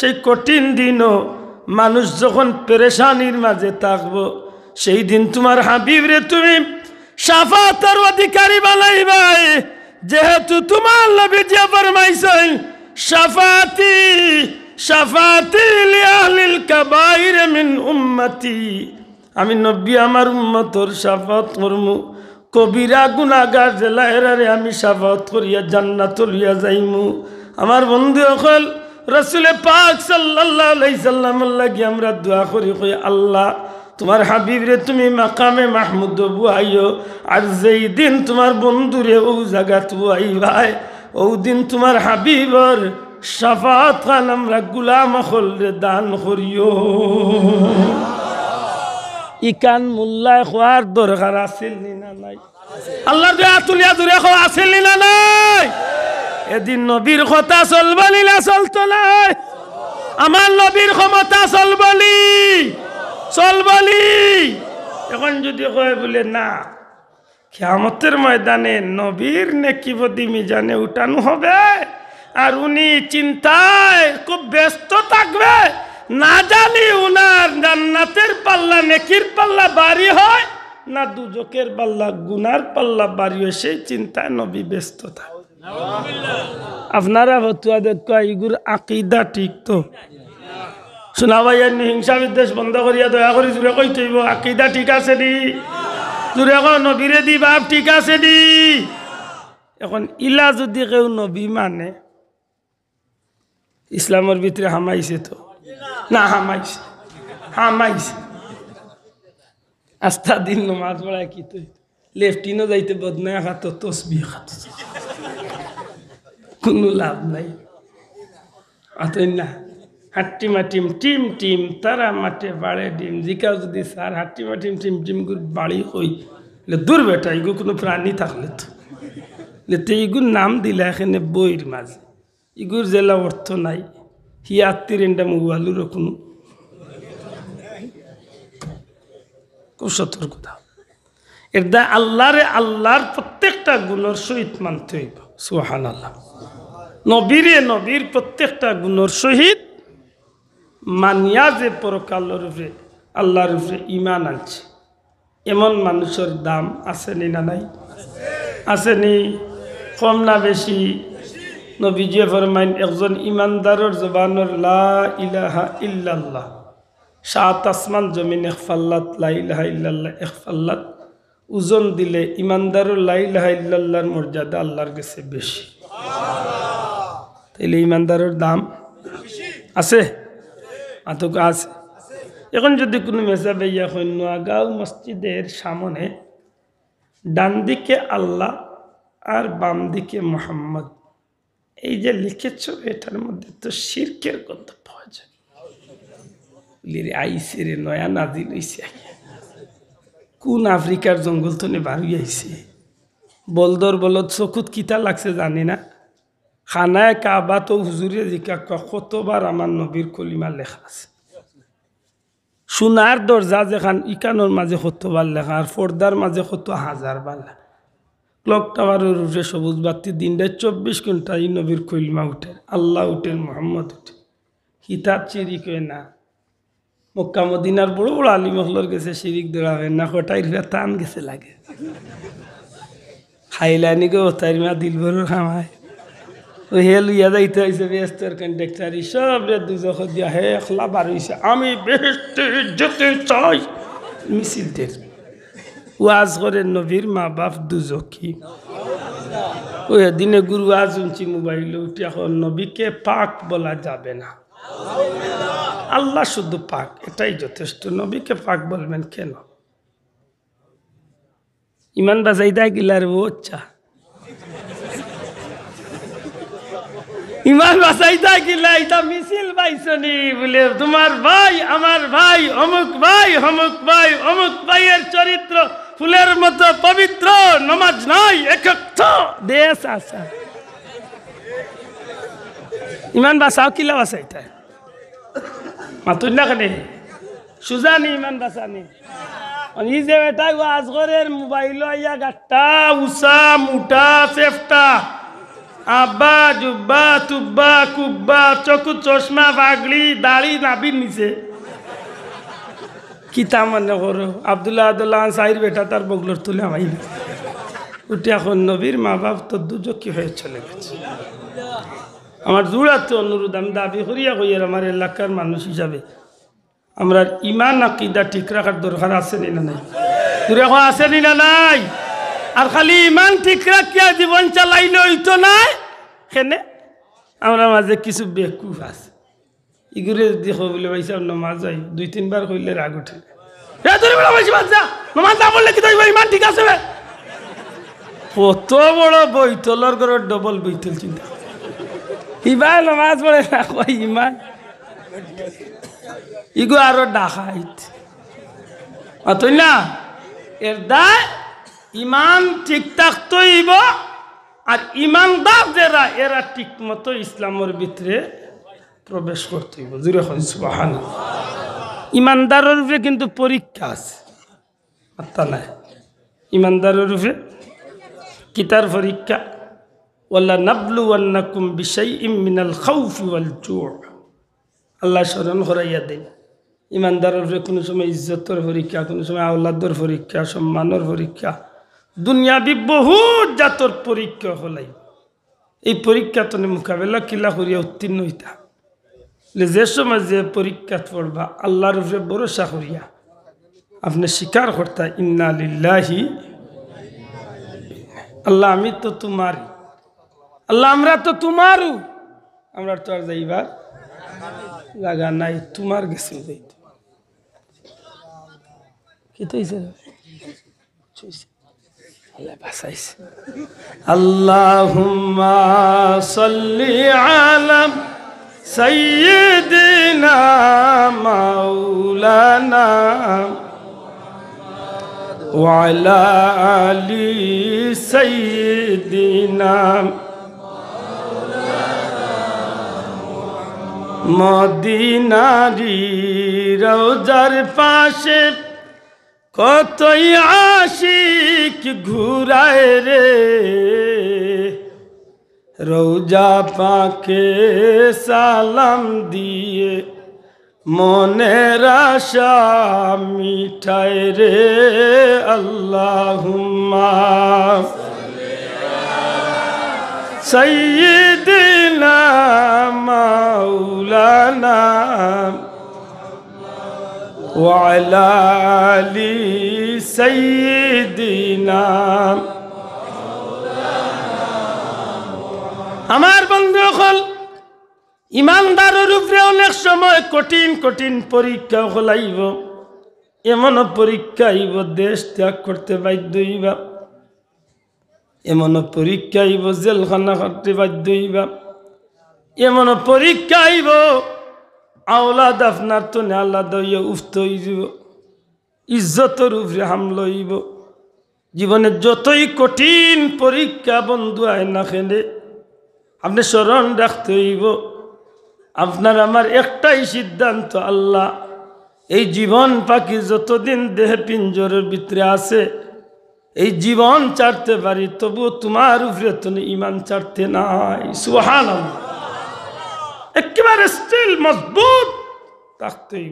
সেই কঠিন দিনও মানুষ যখন পেরেশানির মাঝে থাকব সেই দিন তোমার রে তুমি সাফাতের অধিকারী বানাইবাই যেহেতু তোমার নবী যে ফরমাইছেন সাফাতি সাফাতি লিআহলিল মিন উম্মতি আমি নবী আমার উম্মতর সাফাত করমু কবিরা গুনাগার জেলাহেরারে আমি সাফাত করিয়া জান্নাত লইয়া যাইমু আমার বন্ধু অকল রসুল পাক সাল্লাহ সাল্লাম লাগি আমরা দোয়া করি কই আল্লাহ তোমার হাবিব রে তুমি মাকামে মাহমুদ বুয়াইও আর যেই দিন তোমার বন্ধুরে ও জাগাত বুয়াই ভাই ও দিন তোমার হাবিবর সাফাত খান আমরা গুলাম হলরে দান করিও ইকান মোল্লায় খোয়ার দরকার আসেল না নাই আল্লাহ তুলিয়া দূরে খোয়া আসেল না নাই এদিন নবীর কথা চলবালিলা চলতো নাই আমার নবীর ক্ষমতা চলবলি চলবলি এখন যদি কয় বলে না খেয়ামতের ময়দানে নবীর নেকিবদি মিজানে উঠানো হবে আর উনি চিন্তায় খুব ব্যস্ত থাকবে না জানি উনার জান্নাতের পাল্লা নেকির পাল্লা বাড়ি হয় না দুজকের পাল্লা গুনার পাল্লা বাড়ি হয় সেই চিন্তায় নবী ব্যস্ত থাকে আপনারা ফতুয়া দেখো এইগুর আকিদা ঠিক তো শোনা ভাই হিংসা বিদ্বেষ বন্ধ করিয়া দয়া করি জুড়ে কই থইব আকিদা ঠিক আছে দি জুড়ে কো নবীরে দি বাপ ঠিক আছে দি এখন ইলা যদি কেউ নবী মানে ইসলামের ভিতরে হামাইছে তো না হামাইছে হামাইছে আস্থা দিন নমাজ পড়ায় কি তুই লেফটিনও যাইতে বদনায় খাতো তসবি খাতো কোনো লাভ নাই অতই না হাট্টি মাটিম টিম টিম তারা মাঠে বাড়ে ডিম জিকাও যদি স্যার হাট্টি মাটিম টিম টিম করে বাড়ি হই দূর বেটা এগু কোনো প্রাণী থাকলে তো তো এগুর নাম দিলে এখানে বইয়ের মাঝে এগুর জেলা অর্থ নাই হি আত্মীর এন্ডা মুগুয়ালুরও কোনো খুব সতর্কতা এর দা আল্লাহরে আল্লাহর প্রত্যেকটা গুণর সহিত মানতে হইব সুহান আল্লাহ নবীরে নবীর প্রত্যেকটা গুণর সহিত মানিয়া যে পরকাল রূপে আল্লাহ রূপে ইমান আনছে এমন মানুষের দাম আছে নি না নাই আছে নি কম না বেশি নবীজে ফরমাইন একজন ইমানদারের জবানর লা ইলাহা সাত আসমান জমিন ফাল্লাত লাহা ইলাহা এক ফাল্লাত ওজন দিলে ইমানদারও লাইল্লাহার মর্যাদা আল্লাহর কাছে বেশি তাইলে ইমানদারের দাম আছে আতক আছে এখন যদি কোনো মেজা ইয়া সৈন্য নোয়াগাঁও মসজিদের সামনে ডান দিকে আল্লাহ আর বাম দিকে মোহাম্মদ এই যে লিখেছ এটার মধ্যে তো শির্কের কথা পাওয়া যায় আইসিরে রে নয়া নাজিল হয়েছে কোন আফ্রিকার জঙ্গল তনে বাড়ি আইছে বলদর বলত চকুত কিতা লাগছে জানি না খানায় কাবা তো হুজুরে জিকা কতবার আমার নবীর কলিমা লেখা আছে সোনার দরজা যেখান ইকানোর মাঝে কতবার লেখা আর পর্দার মাঝে কত হাজার বার লেখা ক্লক টাওয়ারের উঠে সবুজ বাতি দেয় চব্বিশ ঘন্টা এই নবীর কলিমা উঠে আল্লাহ উঠেন মোহাম্মদ উঠে হিতাব চিরি কয়ে না মক্কা মদিনার বড় বড় আলী মহলর গেছে শিরিক দৌড়াবেন না কটাই রুয়া টান গেছে লাগে খাইলানি গো তাই মা দিলভরুর খামায় ও হে লুইয়া যাইতে হয়েছে ব্যস্তর কন্ডাক্টার সব রে দু দিয়া হে একলা বার হয়েছে আমি বেহেস্তে যেতে চাই মিছিলদের আজ করে নবীর মা বাপ দুজকি ওই দিনে গুরু আজ উঞ্চি মোবাইল উঠে এখন নবীকে পাক বলা যাবে না আল্লাহ শুধু পাক এটাই যথেষ্ট নবীকে পাক বলবেন কেন ইমান বাজাই দেয় গিলার বচ্চা ইমান বাসাই দেয় গিলা এটা মিছিল বাইসনি বলে তোমার ভাই আমার ভাই অমুক ভাই অমুক ভাই অমুক ভাইয়ের চরিত্র ফুলের মতো পবিত্র নমাজ নাই এক দেশ আসা ইমান বাসাও কিলা বাসাইটায় মাতুন না খালি সুজানি ইমান বাসানি ই যে বেটা মোবাইল উষা আব্বা জুব্বা কুব্বা চশমা দাড়ি নাবির নিচে বেটা তার বগলোর তুলে আমাই উঠে এখন নবীর মা বাপ তো দুজকি হয়ে চলে গেছে আমার জোড়াতে অনুরোধ আমি দাবি করিয়া কইয়ার আমার এলাকার মানুষ হিসাবে আমরা ইমান আকিদা ঠিক রাখার দরকার আছে নি না নাই দূরে আছে নি না নাই আর খালি ইমান ঠিক রাখিয়া জীবন চালাইলে হইতো নাই সেনে আমরা মাঝে কিছু বেকুফ আছে ইগুলো যদি বলে পাইছে নমাজ যাই দুই তিনবার কইলে রাগ উঠে নমাজ ইমান ঠিক আছে কত বড় বৈতলর ঘরের ডবল বৈতল চিন্তা ইবার নামাজ পড়ে না ইমান ইগো আরো ডাকাইত অতই না এর দা ইমান ঠিক থাকতেইব আর ইমানদার যারা এরা ঠিক মতো ইসলামের ভিতরে প্রবেশ করতে হইব জুড়ে হইসান ইমানদারের রূপে কিন্তু পরীক্ষা আছে আত্মা নাই ইমানদারের রূপে কিতার পরীক্ষা ওয়াল্লা নাবলু আন্নাকুম বিশাই ইমিনাল খাউফি চোর আল্লাহ স্মরণ হরাইয়া দেন ইমানদারের কোনো সময় ইজ্জতর পরীক্ষা কোনো সময় আওলাদর পরীক্ষা সম্মানর পরীক্ষা দুনিয়াবি বহু জাতর পরীক্ষা হলাই এই পরীক্ষা তনে মোকাবেলা কিলা করিয়া উত্তীর্ণ হইতা যে সময় যে পরীক্ষা পড়বা আল্লাহর উপরে ভরসা করিয়া আপনি স্বীকার করতা ইন্না আল্লাহ আমি তো তোমারই আল্লাহ আমরা তো তোমারও আমরা তো আর যাইবার লাগা নাই তোমার গেছে আল্লাহ বাসাইছে আল্লাহুম্মা সাল্লি আলাম মদিনারি রোজার পাশে কতই আশিক ঘুরায় রে রোজা পাকে সালাম দিয়ে মনের আশা মিঠাই রে আল্লাহুম্মা সাইয়্যিদি مولانا وعلى آل سيدنا আমার বন্ধু হল ইমানদারের উপরে অনেক সময় কঠিন কঠিন পরীক্ষা হলাইব এমন পরীক্ষা আইব দেশ ত্যাগ করতে বাধ্য এমন পরীক্ষা আইব জেলখানা করতে বাধ্য এমন পরীক্ষা আইব আওলা দাফনার তো নে আল্লাহ দইয়া উফত হয়ে যাব ইজ্জতের উপরে হামলা হইব জীবনে যতই কঠিন পরীক্ষা বন্ধু আয় না খেলে আপনি স্মরণ রাখতে হইব আপনার আমার একটাই সিদ্ধান্ত আল্লাহ এই জীবন পাখি যতদিন দেহে পিঞ্জরের ভিতরে আছে এই জীবন চাড়তে পারি তবু তোমার উপরে তুমি ইমান চাড়তে নাই সুহান আল্লাহ একেবারে স্টিল মজবুত থাকতেই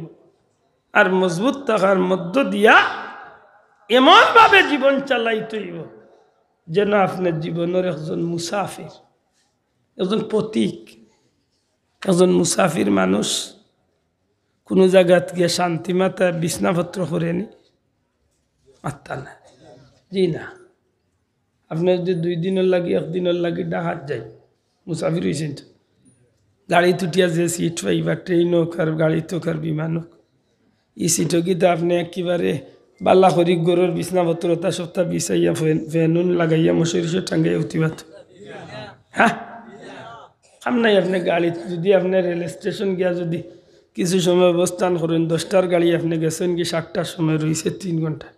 আর মজবুত থাকার মধ্য দিয়া এমনভাবে জীবন চালাইতেইব যেন আপনার জীবনের একজন মুসাফির একজন প্রতীক একজন মুসাফির মানুষ কোনো জায়গাত গিয়ে শান্তি মাতা বিছনাপত্র করেনি আত্মা না জি না আপনার যদি দুই দিনের লাগি একদিনের লাগি ডাহাত যায় মুসাফির হয়েছেন তো গাড়ি তুটিয়া যে সিট বা ট্রেন হোক আর গাড়ি তো আর বিমান হোক এই সিটও কিন্তু আপনি একেবারে বাল্লা হরি গরুর বিছনাপত্র তা সপ্তাহ বিছাইয়া ফেনুন লাগাইয়া মশুরি সে টাঙ্গাইয়া উঠিবাত হ্যাঁ নাই আপনি গাড়ি যদি আপনি রেল স্টেশন গিয়া যদি কিছু সময় অবস্থান করেন দশটার গাড়ি আপনি গেছেন কি সাতটার সময় রয়েছে তিন ঘন্টা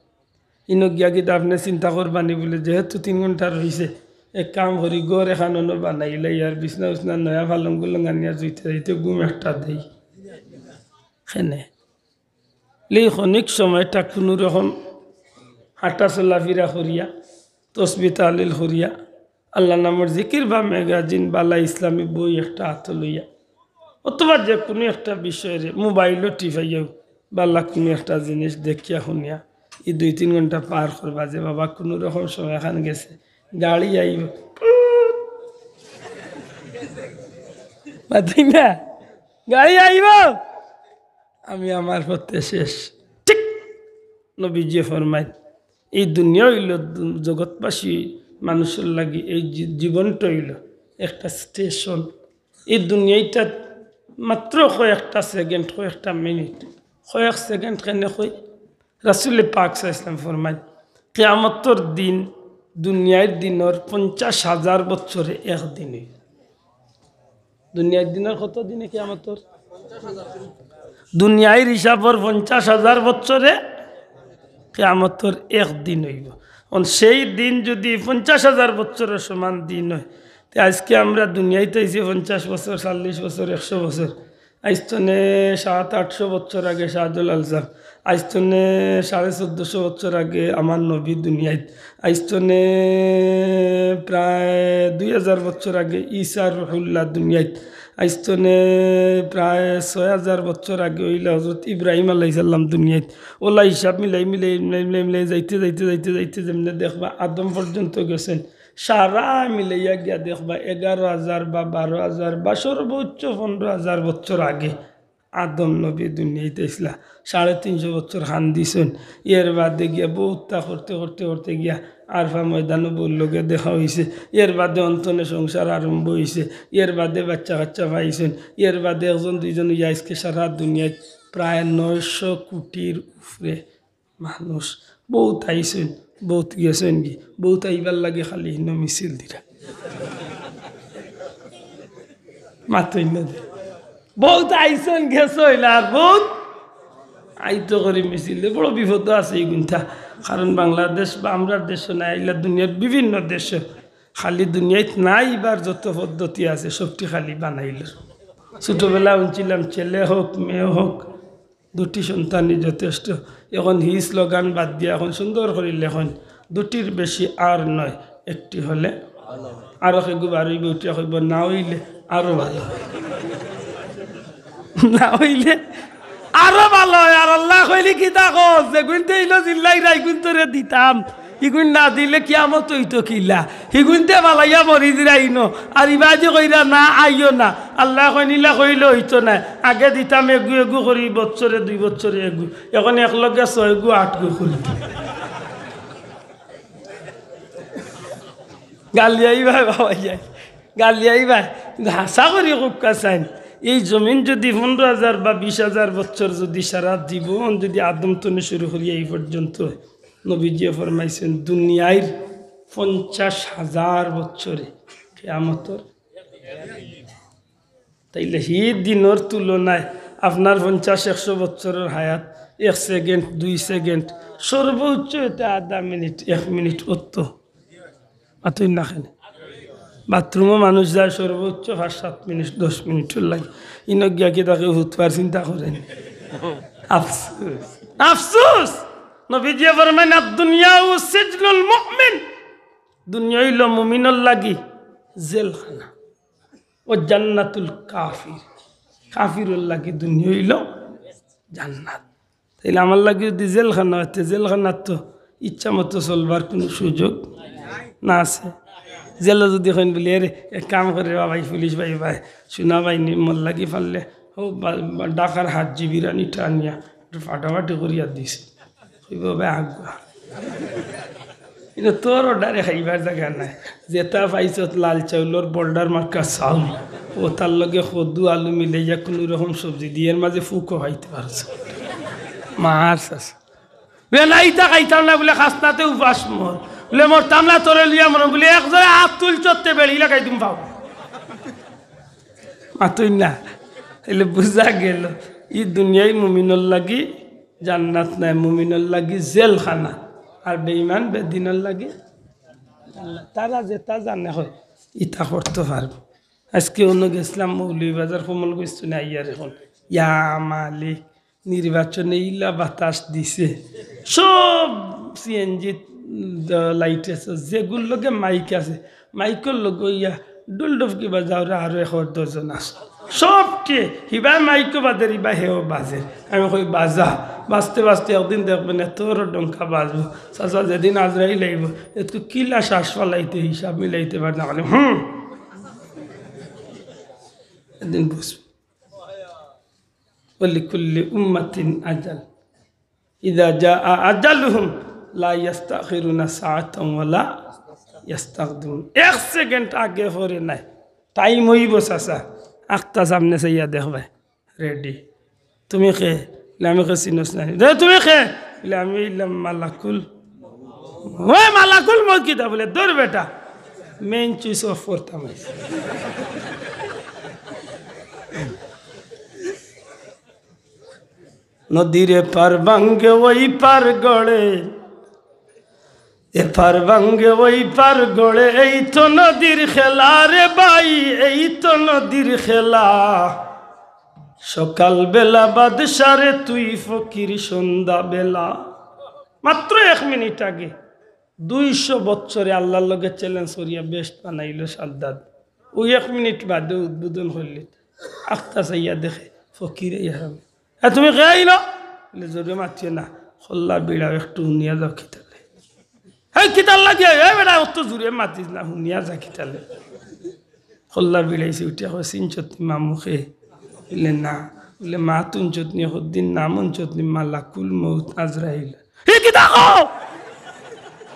ইনক গিয়া কিন্তু আপনি চিন্তা করবানি বলে যেহেতু তিন ঘন্টা রয়েছে এক কাম করি গড় এখানো বানাইলে ইয়ার বিছনা বিছনা নয়া ফালং গুলো গানিয়া জুইতে যাইতে গুম একটা দেই সেনে এই ক্ষণিক সময়টা কোনো রকম হাঁটা ফিরা করিয়া তসবি আলিল করিয়া আল্লাহ নামর জিকির বা ম্যাগাজিন বালা ইসলামী বই একটা হাত লইয়া অথবা যে কোনো একটা বিষয়ের মোবাইলও টিফাইও বাল্লা কোনো একটা জিনিস দেখিয়া শুনিয়া এই দুই তিন ঘন্টা পার করবা যে বাবা কোনো রকম সময় এখান গেছে ગાળી આવી বাতিং না আমি আমার হতে শেষ ঠিক নবীজি ফরমাই এই দুনিয়া হইল জগৎবাসী মানুষের লাগি এই জীবনটা হইল একটা স্টেশন এই দুনিয়াটা মাত্র কয়েকটা সেকেন্ড কয়েকটা মিনিট কয়েক সেকেন্ড কেন কই রাসুল্লি পাক সাহা ইসলাম ফরমাই কেয়ামতর দিন দুনিয়ার দিনের পঞ্চাশ হাজার বছরে একদিনে দুনিয়ার দিনের কত দিনে কি আমার তোর দুনিয়ার হিসাবর পঞ্চাশ হাজার বছরে তোর একদিন হইব সেই দিন যদি পঞ্চাশ হাজার বছরের সমান দিন হয় তো আজকে আমরা দুনিয়ায় তাইছি পঞ্চাশ বছর চল্লিশ বছর একশো বছর আজ তো নে সাত আটশো বছর আগে শাহজুল আলসাহ আইস্তনে সাড়ে চোদ্দশো বছর আগে আমার নবী দুনিয়ায় আইস্তনে প্রায় দুই হাজার বছর আগে ঈসা রহুল্লাহ দুনিয়ায় আইস্তনে প্রায় ছয় হাজার বছর আগে ওইলা হজরত ইব্রাহিম আল্লাহিসাল্লাম দুনিয়ায় ওলা হিসাব মিলাই মিলাই মিলাই মিলাই মিলাই যাইতে যাইতে যাইতে যাইতে যেমনি দেখবা আদম পর্যন্ত গেছেন সারা মিলাইয়া গিয়া দেখবা এগারো হাজার বা বারো হাজার বা সর্বোচ্চ পনেরো হাজার বছর আগে আদম নবী দুনিয়াতে ইসলা সাড়ে তিনশো বছর খান দিছেন এর বাদে গিয়া বহুতা করতে করতে করতে গিয়া আরফা ময়দানও লগে দেখা হয়েছে এর বাদে অন্তনে সংসার আরম্ভ হয়েছে এর বাদে বাচ্চা কাচ্চা পাইছেন এর বাদে একজন দুইজন ইয়াইসকে সারা দুনিয়ায় প্রায় নয়শো কোটির উপরে মানুষ বহুত আইছেন বহুত গিয়েছেন কি বহুত আইবার লাগে খালি হিন মিছিল দিরা মাত্র বহুত আইসন গেছ আর বহুত আইত করে মিছিল বড় বিপদ আছে এই গুণটা কারণ বাংলাদেশ বা আমরা দেশও নাই এগুলা দুনিয়ার বিভিন্ন দেশ খালি দুনিয়ায় নাই বার যত পদ্ধতি আছে সবটি খালি বানাইল ছোটোবেলা উনছিলাম ছেলে হোক মেয়ে হোক দুটি সন্তানই যথেষ্ট এখন হিস লগান বাদ দিয়ে এখন সুন্দর করিল এখন দুটির বেশি আর নয় একটি হলে আরও সেগুলো বাড়িবে উঠিয়া হইব না হইলে আরও ভালো না হইলে আরো ভালো আর আল্লাহ হইলে কি দেখো যেগুন তো ইলো জিল্লাই রাইগুন তোরে দিতাম ইগুন না দিলে কিয়ামত হইতো কিলা হিগুনতে বালাইয়া মরি দিরাইনো আর ইবাজি কইরা না আইও না আল্লাহ নিলা কইলে হইতো না আগে দিতাম এগু এগু করি বছরে দুই বছরে এগু এখন একলগে ছয় গু আট গু করি গালিয়াই ভাই বাবা যাই গালিয়াই ভাই কিন্তু হাসা করি খুব কাছাইন এই জমিন যদি পনেরো হাজার বা বিশ হাজার বছর যদি সারা জীবন যদি আদমতনে শুরু করি এই পর্যন্ত নবীজিয়া ফরমাইছেন দুনিয়ার পঞ্চাশ হাজার বছরে কেয়ামতর তাইলে সি দিনের তুলনায় আপনার পঞ্চাশ একশো বছরের হায়াত এক সেকেন্ড দুই সেকেন্ড সর্বোচ্চ এটা আধা মিনিট এক মিনিট অত্য আতই না খেলে বাথরুমও মানুষ যায় সর্বোচ্চ পাঁচ সাত মিনিট দশ মিনিট লাগে ইনজ্ঞা কি তাকে হুতবার চিন্তা করেন আফসুস আফসুস নবীজিয়া ফরমান দুনিয়া ও সিজনুল মুমিন দুনিয়া হইল মুমিনুল লাগি জেলখানা ও জান্নাতুল কাফির কাফিরুল লাগি দুনিয়া হইল জান্নাত তাইলে আমার লাগে যদি জেলখানা হচ্ছে জেলখানার তো ইচ্ছা মতো চলবার কোনো সুযোগ না আছে জেলা যদি হইন বলি এর এক কাম করে ভাই পুলিশ ভাই ভাই সুনা ভাই নিমল লাগি ফেললে ও ডাকার হাত জিবিরানি টানিয়া ফাটাফাটি করিয়া দিস ভাই আগুয়া কিন্তু তোর অর্ডারে খাইবার জায়গা নাই যেটা পাইছ লাল চাউলর বর্ডার মার্কা চাউল ও তার লগে সদু আলু মিলে যা কোনো রকম সবজি দিয়ে এর মাঝে ফুকো খাইতে পারছ মাছ আছে বেলা ইটা খাইতাম না বলে খাস্তাতে উপাস মোর বলে মোর তামলা তোরে লিয়া মনে বলি একজনে হাত তুল চড়তে বেড়ি তুমি পাও মাতুই না এলে বুঝা গেল ই দুনিয়ায় মুমিনল লাগি জান্নাত নাই মুমিনল লাগি জেলখানা আর বেইমান বেদিনল লাগি তারা তা জানে হয় ইটা করতে পারব আজকে অন্য গেছিলাম বাজার কমল গেছ না ইয়ার এখন ইয়া মালিক নির্বাচনে ইলা বাতাস দিছে সব সিএনজি লাইট আছে যেগুন লগে মাইক আছে মাইকর লগ ইয়া ডুলডুফ কিবা যাওয়ার আরো এখন দশজন আছে সবকে হিবা মাইকো বাজে ইবা হেও বাজে আমি কই বাজা বাঁচতে বাঁচতে একদিন দেখবেন মানে এতর ডঙ্কা বাজবো চাচা যেদিন আজরাই লাগব একটু কিলা শ্বাস ফালাইতে হিসাব মিলাইতে পারে না মানে হুম একদিন বুঝবো বলি কুল্লি উম্মাতিন আজাল ইদা যা আজাল হুম লা লাস্তাকিরুনা সাহাতমলা ইয়াস্তাকদিম এক সেকেন্ড আগে পরে নাই টাইম হইব চাচা আখটা সামনে চাইয়া দেখবে রেডি তুমি খে আমি কে চিনোস নাই দে তুমি কে বলে আমি মালাকুল হ্যাঁ মালাকুল মই কিতা বলে দৌড় বেটা মেইন চুইস অফ করতাম নদীরে পার ভাঙ্গে ওই পার গড়ে এপার ভাঙ্গে ওই পার গড়ে এই তো নদীর খেলা রে ভাই এই তো নদীর খেলা সকাল বেলা বাদশারে তুই ফকির সন্ধ্যা বেলা মাত্র এক মিনিট আগে দুইশো বছরে আল্লাহ লগে চ্যালেঞ্জ করিয়া বেস্ট বানাইল সাদ্দাদ ওই এক মিনিট বাদে উদ্বোধন করলি আখতা চাইয়া দেখে ফকির হ্যাঁ তুমি খেয়াইল জোরে মাতিয়ে না খোল্লা বিড়াও একটু নিয়ে যাও খেতে এই কিতাল লাগিয়ে এ বেটা অত জুড়ে মাতিস না শুনিয়া যা কিতালে খোল্লা বিড়াইছে উঠিয়া হয় সিন চতনি মা মুখে বললে না বললে মা তুন চতনি হদ্দিন নামন চতনি মা লাকুল মৌত আজরাইল হে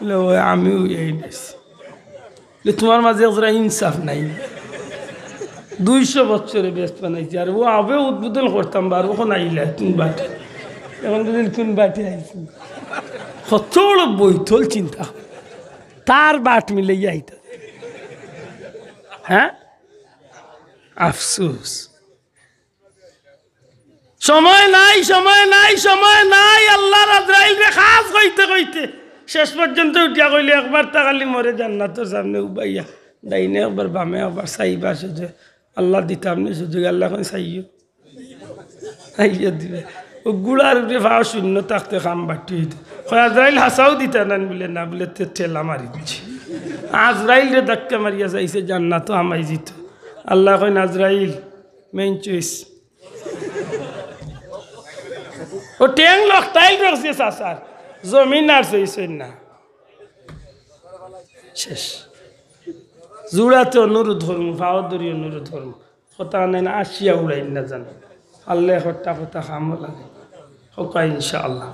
বলে ওই আমিও এই নাইছি বলে তোমার মাঝে ওরা ইনসাফ নাই দুইশো বছরে ব্যস্ত বানাইছি আর ও আবে উদ্বোধন করতাম বার ওখানে আইলা তুমি বাটে এখন বলি তুমি বাটে আইছি সচল বৈথল চিন্তা তার বাট মিলাইয়া আইতা হ্যাঁ আফসুস সময় নাই সময় নাই সময় নাই আল্লাহ আজরাইল খাস কইতে কইতে শেষ পর্যন্ত উঠিয়া কইলে একবার তাকালি মরে তোর সামনে উবাইয়া দাইনে একবার বামে একবার চাইবা শুধু আল্লাহ দিতাম নি শুধু আল্লাহ এখন চাইও চাইয়া দিবে ও গুড়ার উঠে ভাও শূন্য থাকতে খাম বাটি হইতে আজরাইল হাসাও দিতে নেন বলে না বলে ঠেলা মারি দিচ্ছি আজরাইল রে ধাক্কা মারিয়া যাইছে তো আমাই জিত আল্লাহ কইন আজরাইল মেইন চুইস ও টেং লক টাইল রাখছে চাষার জমিন আর চইছেন না শেষ জুড়াতে অনুরোধ ধর্ম ভাওদরি অনুরোধ ধর্ম কথা নেন আসিয়া উড়াইন না জানো আল্লাহ হট্টা কথা খামো লাগে হোক ইনশা আল্লাহ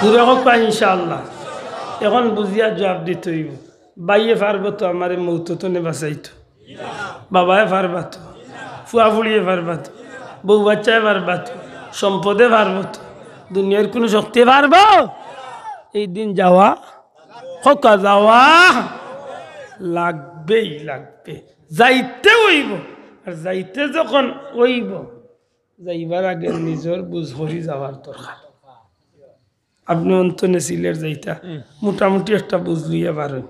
দূরে হোক ইনশা আল্লাহ এখন বুঝিয়া জবাব দিতে হইব বাইয়ে পারবো তো আমার মৌতো তো নে বাঁচাইতো বাবায় পারবা তো ফুয়া ফুড়িয়ে পারবা তো বউ বাচ্চায় পারবা সম্পদে পারবো তো দুনিয়ার কোনো শক্তি পারবো এই দিন যাওয়া হকা যাওয়া লাগবেই লাগবে যাইতে হইব আর যাইতে যখন হইব যাইবার আগে নিজের বুঝ হরি যাওয়ার দরকার আপনি অন্ত সিলেট যাইতা মোটামুটি একটা বুঝ লইয়া পারেন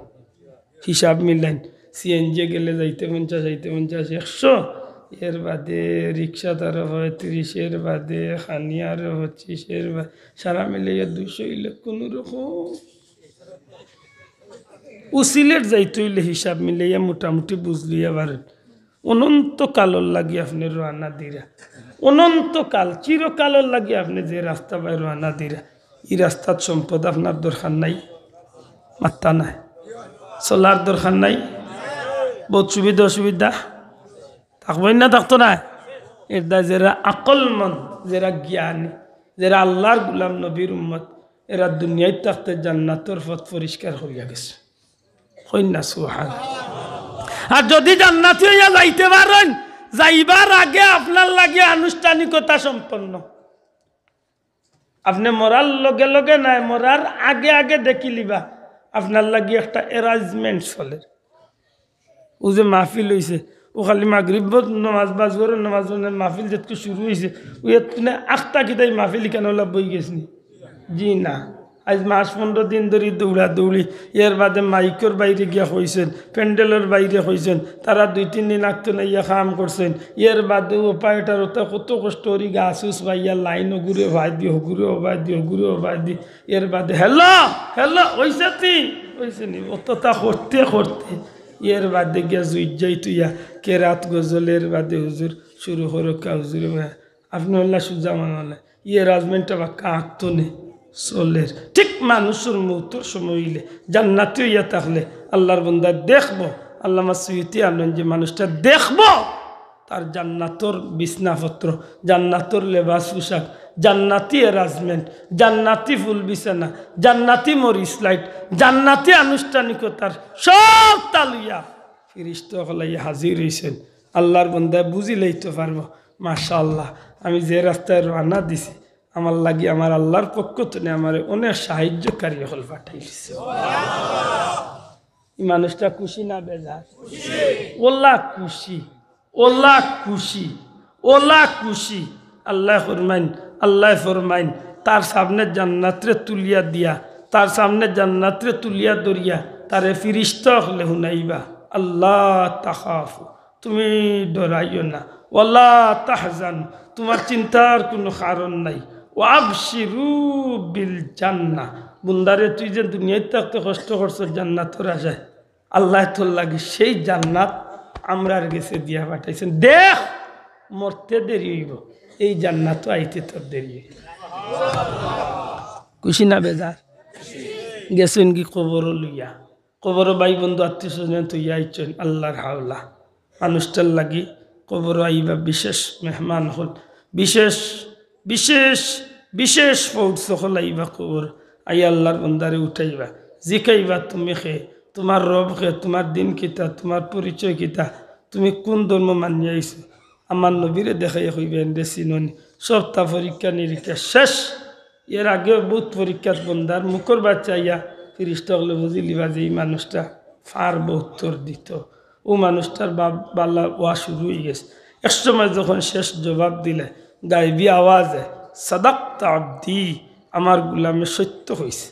হিসাব মিলাইন সিএনজি গেলে যাইতে পঞ্চাশ যাইতে পঞ্চাশ একশো এর বাদে রিক্সা তার হয় তিরিশের বাদে খানি আর পঁচিশের বাদে সারা মিলাইয়া দুশো ইলে কোনো রকম ও যাইতে হইলে হিসাব মিলাইয়া মোটামুটি বুঝ লইয়া পারেন অনন্তকালর লাগি আপনি রোয়ানা দিরা অনন্তকাল চিরকালর লাগি আপনি যে রাস্তা বাই রোয়ানা দিরা ই রাস্তার সম্পদ আপনার দরকার নাই মাত্রা নাই চলার দরকার নাই বহুত সুবিধা অসুবিধা থাকবেন না থাকতো না এটা যারা আকলমন যারা জ্ঞানী যারা আল্লাহর গুলাম নবীর উম্মত এরা দুনিয়ায় থাকতে জান্নাতর পথ পরিষ্কার হইয়া গেছে কন্যা সুহান আর যদি জান্নাতি হইয়া যাইতে পারেন যাইবার আগে আপনার লাগে আনুষ্ঠানিকতা সম্পন্ন আপনি মরার লগে লগে নাই মরার আগে আগে দেখি লিবা আপনার লাগে একটা অ্যারেঞ্জমেন্ট চলে ও যে মাহফিল হয়েছে ও খালি মাগরিব নমাজ বাজ করে নমাজ মাহফিল যেটুকু শুরু হয়েছে ও এত আখটা কিতাই মাহফিল কেন বই গেছিনি জি না আজ মাস পনেরো দিন ধরে দৌড়া দৌড়ি এর বাদে মাইকর বাইরে গিয়া হয়েছেন প্যান্ডেলের বাইরে হয়েছেন তারা দুই তিন দিন আগতে না ইয়া কাম করছেন এর বাদে উপায়টার ওটা কত কষ্ট করি গাছ উস ভাইয়া ইয়ার লাইন ঘুরে ভাই দি ঘুরে ভাই দি ঘুরে ভাই দি এর বাদে হ্যালো হ্যালো ওইসা তুই ওইসে নি অতটা করতে করতে এর বাদে গিয়া জুইত যাই তুইয়া কেরাত এর বাদে হুজুর শুরু হরক্কা হুজুর আপনি হল্লা সুজা মানালে ইয়ে রাজমেন্টটা বা কাঁকতো নেই চলের ঠিক মানুষের মৌতর সময় হইলে জান্নাতে ইয়া থাকলে আল্লাহর বন্দা দেখব আল্লাহ সুইতি আনলেন যে মানুষটা দেখব তার জান্নাতর বিছনাপত্র জান্নাতর লেবাস পোশাক জান্নাতি অ্যারাজমেন্ট জান্নাতি ফুল বিছানা জান্নাতি মরিচ লাইট জান্নাতি আনুষ্ঠানিকতার সব তালুয়া ফিরিস্ত হাজির হয়েছেন আল্লাহর বন্দায় বুঝিলেই তো পারবো মাশাল্লাহ আমি যে রাস্তায় রওনা দিছি আমার লাগি আমার আল্লাহর পক্ষ থেকে আমার অনেক সাহায্যকারী হল পাঠাইছে মানুষটা খুশি না বেজার ওল্লা খুশি ওল্লা খুশি ওলা খুশি আল্লাহ ফরমাইন আল্লাহ ফরমাইন তার সামনে জান্নাত্রে তুলিয়া দিয়া তার সামনে জান্নাত্রে তুলিয়া দরিয়া তারে ফিরিস্ত হলে হুনাইবা আল্লাহ তাহাফ তুমি ডরাইও না ওলা তাহজান তোমার চিন্তার কোনো কারণ নাই ও আবশিরু বিল জান্না বুন্দারে তুই যে দুনিয়ায় একটা কষ্ট করছো জান্নাত তোরা যায় আল্লাহ তোর লাগে সেই জান্নাত আর গেছে দিয়া পাঠাইছেন দেখ মরতে দেরি হইব এই জান্নাত আইতে তোর দেরি খুশি না বেজার গেছেন কি কবর লইয়া কবর বাই বন্ধু আত্মীয় স্বজন তুই আইছেন আল্লাহর হাওলা মানুষটার লাগি কবর আইবা বিশেষ মেহমান হল বিশেষ বিশেষ বিশেষ ফৌজ সকলাইবা কবর আই আল্লাহর বন্দারে উঠাইবা জিকাইবা তুমি খে তোমার রব খে তোমার দিন কিতা তোমার পরিচয় কিতা তুমি কোন ধর্ম মানিয়ে আইছো আমার নবীরে দেখাই হইবেন দেশি চিননি সপ্তাহ পরীক্ষা নিরীক্ষা শেষ এর আগেও বহুত পরীক্ষার বন্দার মুখর বাচ্চা ইয়া ফিরিস্টা হলে বুঝিলিবা যে এই মানুষটা ফার বহুত্তর দিত ও মানুষটার বাপ বাল্লা ওয়া শুরু হয়ে গেছে এক সময় যখন শেষ জবাব দিলে গাইবি আওয়াজে সাদাক তাবদি আমার গুলামে সত্য হয়েছে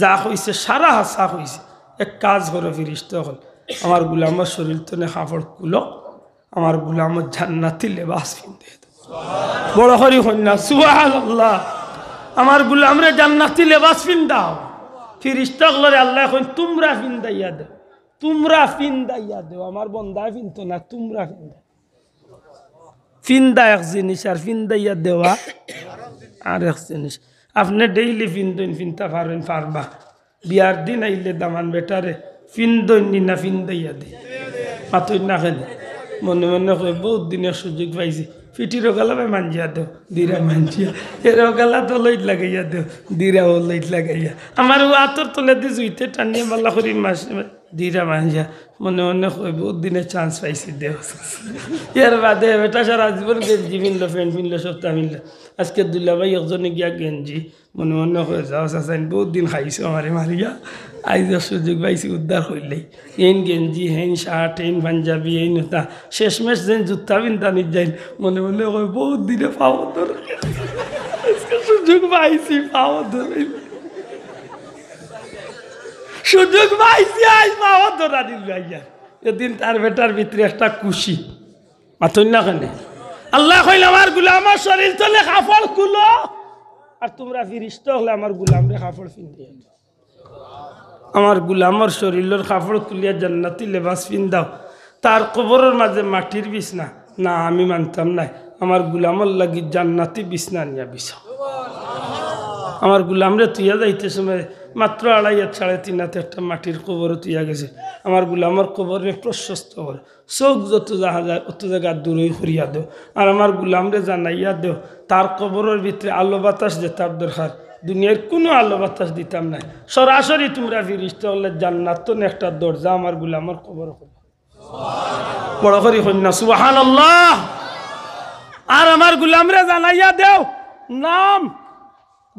যা হয়েছে সারা হাসা হয়েছে এক কাজ করে ফিরিস্ত হল আমার গুলামের শরীর তো হাফড় কুলক আমার গুলামের ঝান্নাতি লেবাস কিনতে বড় হরি হন্যা সুহাল আমার গুলামরে জান্নাতি লেবাস ফিন্দাও ফিরিস্তা গলরে আল্লাহ এখন তোমরা ফিন্দাইয়া দেও তোমরা ফিন্দাইয়া দেও আমার বন্দায় ফিনত না তোমরা ফিন্দা ফিন্দা এক জিনিস আর ফিন্দাইয়া দেওয়া আর এক জিনিস আপনি ডেইলি ফিন্দইন ফিনতা পারেন পারবা বিয়ার দিন আইলে দামান বেটারে ফিন্দইন না ফিন্দাইয়া দে পাতই না খেলে মনে মনে হয় বহুত দিনের সুযোগ পাইছি পিঠির গালাবে মানজিয়া দেও দিরা মানজিয়া এর গালা তো লইট লাগাইয়া দেও দিরাও লইট লাগাইয়া আমার ও আতর তোলে দিয়ে জুইতে টানিয়ে বাল্লা করি মাসে দুইটা মানজা মনে মনে দিনের চান্স পাইছি দেহ বাদে বেটা সারা জীবন গেঞ্জি মিললো প্যান্ট মিললো সপ্তাহ মিললো আজকে দুল্লা ভাই একজনে গিয়া গেঞ্জি মনে মনে হয়ে যাও চাচাইন বহুত দিন খাইছো আমারে মারিয়া আইজ সুযোগ পাইছি উদ্ধার হইলেই হেন গেঞ্জি হেন শার্ট হেন পাঞ্জাবি এই নতা শেষমেশ যেন জুতা নিজ নিজাইন মনে মনে হয় বহুত দিনে পাওয়া দরকার সুযোগ পাইছি পাওয়া ধরে সুযোগ পাইছি আজ বাবা দিল এদিন তার বেটার ভিতরে একটা খুশি মাথুন না কেন আল্লাহ কইল আমার আমার শরীর চলে কাপড় খুলো আর তোমরা ফিরিস্ত হলে আমার রে কাপড় ফিন্দে আমার গুলামর শরীরের কাপড় খুলিয়া জান্নাতি লেবাস পিন্দাও তার কবরের মাঝে মাটির বিছনা না আমি মানতাম নাই আমার গুলামর লাগি জান্নাতি বিছনা নিয়া বিছ আমার গুলামরে তুইয়া যাইতে সময় মাত্র আড়াই আর সাড়ে তিন হাতে একটা মাটির কবরও তুইয়া গেছে আমার গুলামর কবরে প্রশস্ত কর চোখ যত যাহা যায় অত জায়গা দূরই ঘুরিয়া দেও আর আমার গুলামরে জানাইয়া দেও তার কবরের ভিতরে আলো বাতাস যেতাম দরকার দুনিয়ার কোনো আলো বাতাস দিতাম না সরাসরি তোমরা ফিরিস্ত হলে জান্নাত একটা দরজা আমার গুলামর কবর করো বড় করি কন্যা সুবাহান আর আমার গুলামরে জানাইয়া দেও নাম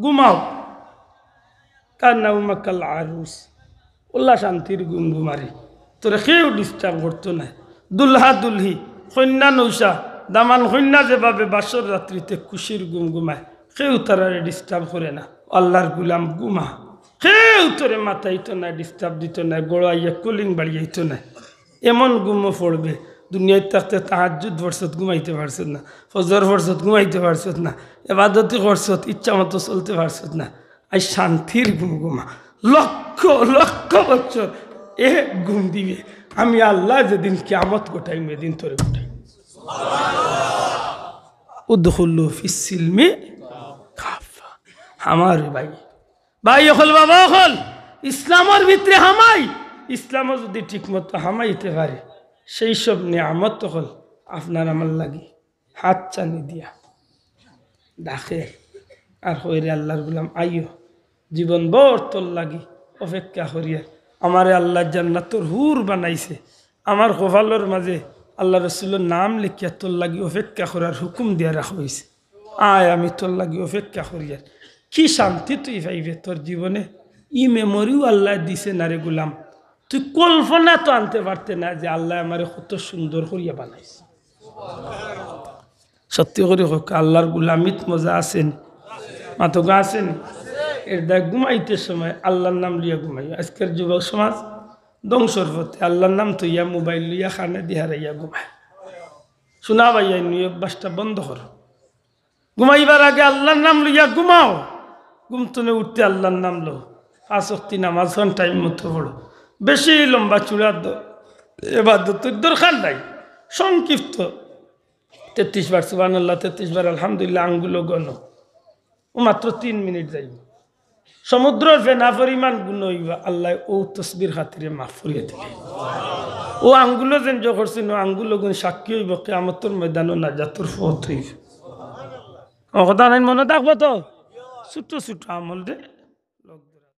ঘুমাও তার নাম মাকাল আরুস উল্লা শান্তির গুমগুমারি তোরে কেউ ডিস্টার্ব করতো না দুলহা দুলহি কন্যা নৌসা দামান সন্যা যেভাবে বাসর রাত্রিতে খুশির গুমগুমায় কেউ তারা ডিস্টার্ব করে না আল্লাহর গুলাম গুমা কেউ তোরে মাথাইত না ডিস্টার্ব দিত না গড়াইয়া কুলিং বাড়িয়াইত না এমন গুমো পড়বে দুনিয়ায় থাকতে তাহাজুদ ভরসত ঘুমাইতে পারছত না ফজর ভরসত ঘুমাইতে পারছত না এবাদতি ভরসত ইচ্ছা মতো চলতে পারছত না এই শান্তির গুমগুমা লক্ষ লক্ষ বছর এ গুম দিবে আমি আল্লাহ যেদিন কেমত গোটাই মেদিন তোরে গোটাই উদ্দুল্লু ফিসিলমি কাফা আমার ভাই ভাই হল বাবা হল ইসলামের ভিতরে হামাই ইসলামও যদি ঠিকমতো হামাইতে পারে সেই সব আমত হল আপনার আমার লাগে হাত চানি দিয়া ডাকে আর হইরে আল্লাহর গুলাম আইয়ো জীবনভর তোর লাগি অপেক্ষা করিয়া আমার আল্লাহ তোর হুর বানাইছে আমার কপালর মাঝে আল্লাহ রসুল্লোর নাম লিখিয়া তোর লাগি অপেক্ষা করার হুকুম দিয়া রাখা হয়েছে আয় আমি তোর লাগি অপেক্ষা করিয়ার কি শান্তি তুই পাইবে তোর জীবনে ই মেমোরিও আল্লাহ দিছে না রে গুলাম তুই কল্পনা তো আনতে পারতে না যে আল্লাহ আমার কত সুন্দর করিয়া বানাইছে সত্যি করে হোক আল্লাহর গুলামিত মজা আছেন মাতো গা আছেন এটা ঘুমাইতে সময় আল্লাহর নাম লইয়া ঘুমাই আজকের যুবক সমাজ ধ্বংসর পথে আল্লাহর নাম তো ইয়া মোবাইল লইয়া খানে দিহারাইয়া ইয়া ঘুমায় শোনা ভাইয়া নিয়ে বাসটা বন্ধ কর ঘুমাইবার আগে আল্লাহর নাম লইয়া ঘুমাও ঘুম উঠতে আল্লাহর নাম লো পাঁচ অক্তি নামাজ টাইম মতো পড়ো বেশি লম্বা চূড়ার এবার তোর দরকার নাই সংক্ষিপ্ত তেত্রিশ বার সুবান আল্লাহ তেত্রিশ বার আলহামদুলিল্লাহ আঙ্গুলো গণ মাত্র তিন মিনিট যাইব যে না পরিমাণ গুণ হইবা আল্লাহ ও তসবির হাতিরে মাফ করিয়ে দিলে ও আঙ্গুলো যেন যখন আঙ্গুলো গুণ সাক্ষী হইব কেয়ামতর ময়দানও না জাতর ফত হইব নাই মনে থাকবো তো ছোট্ট ছোট্ট আমল দে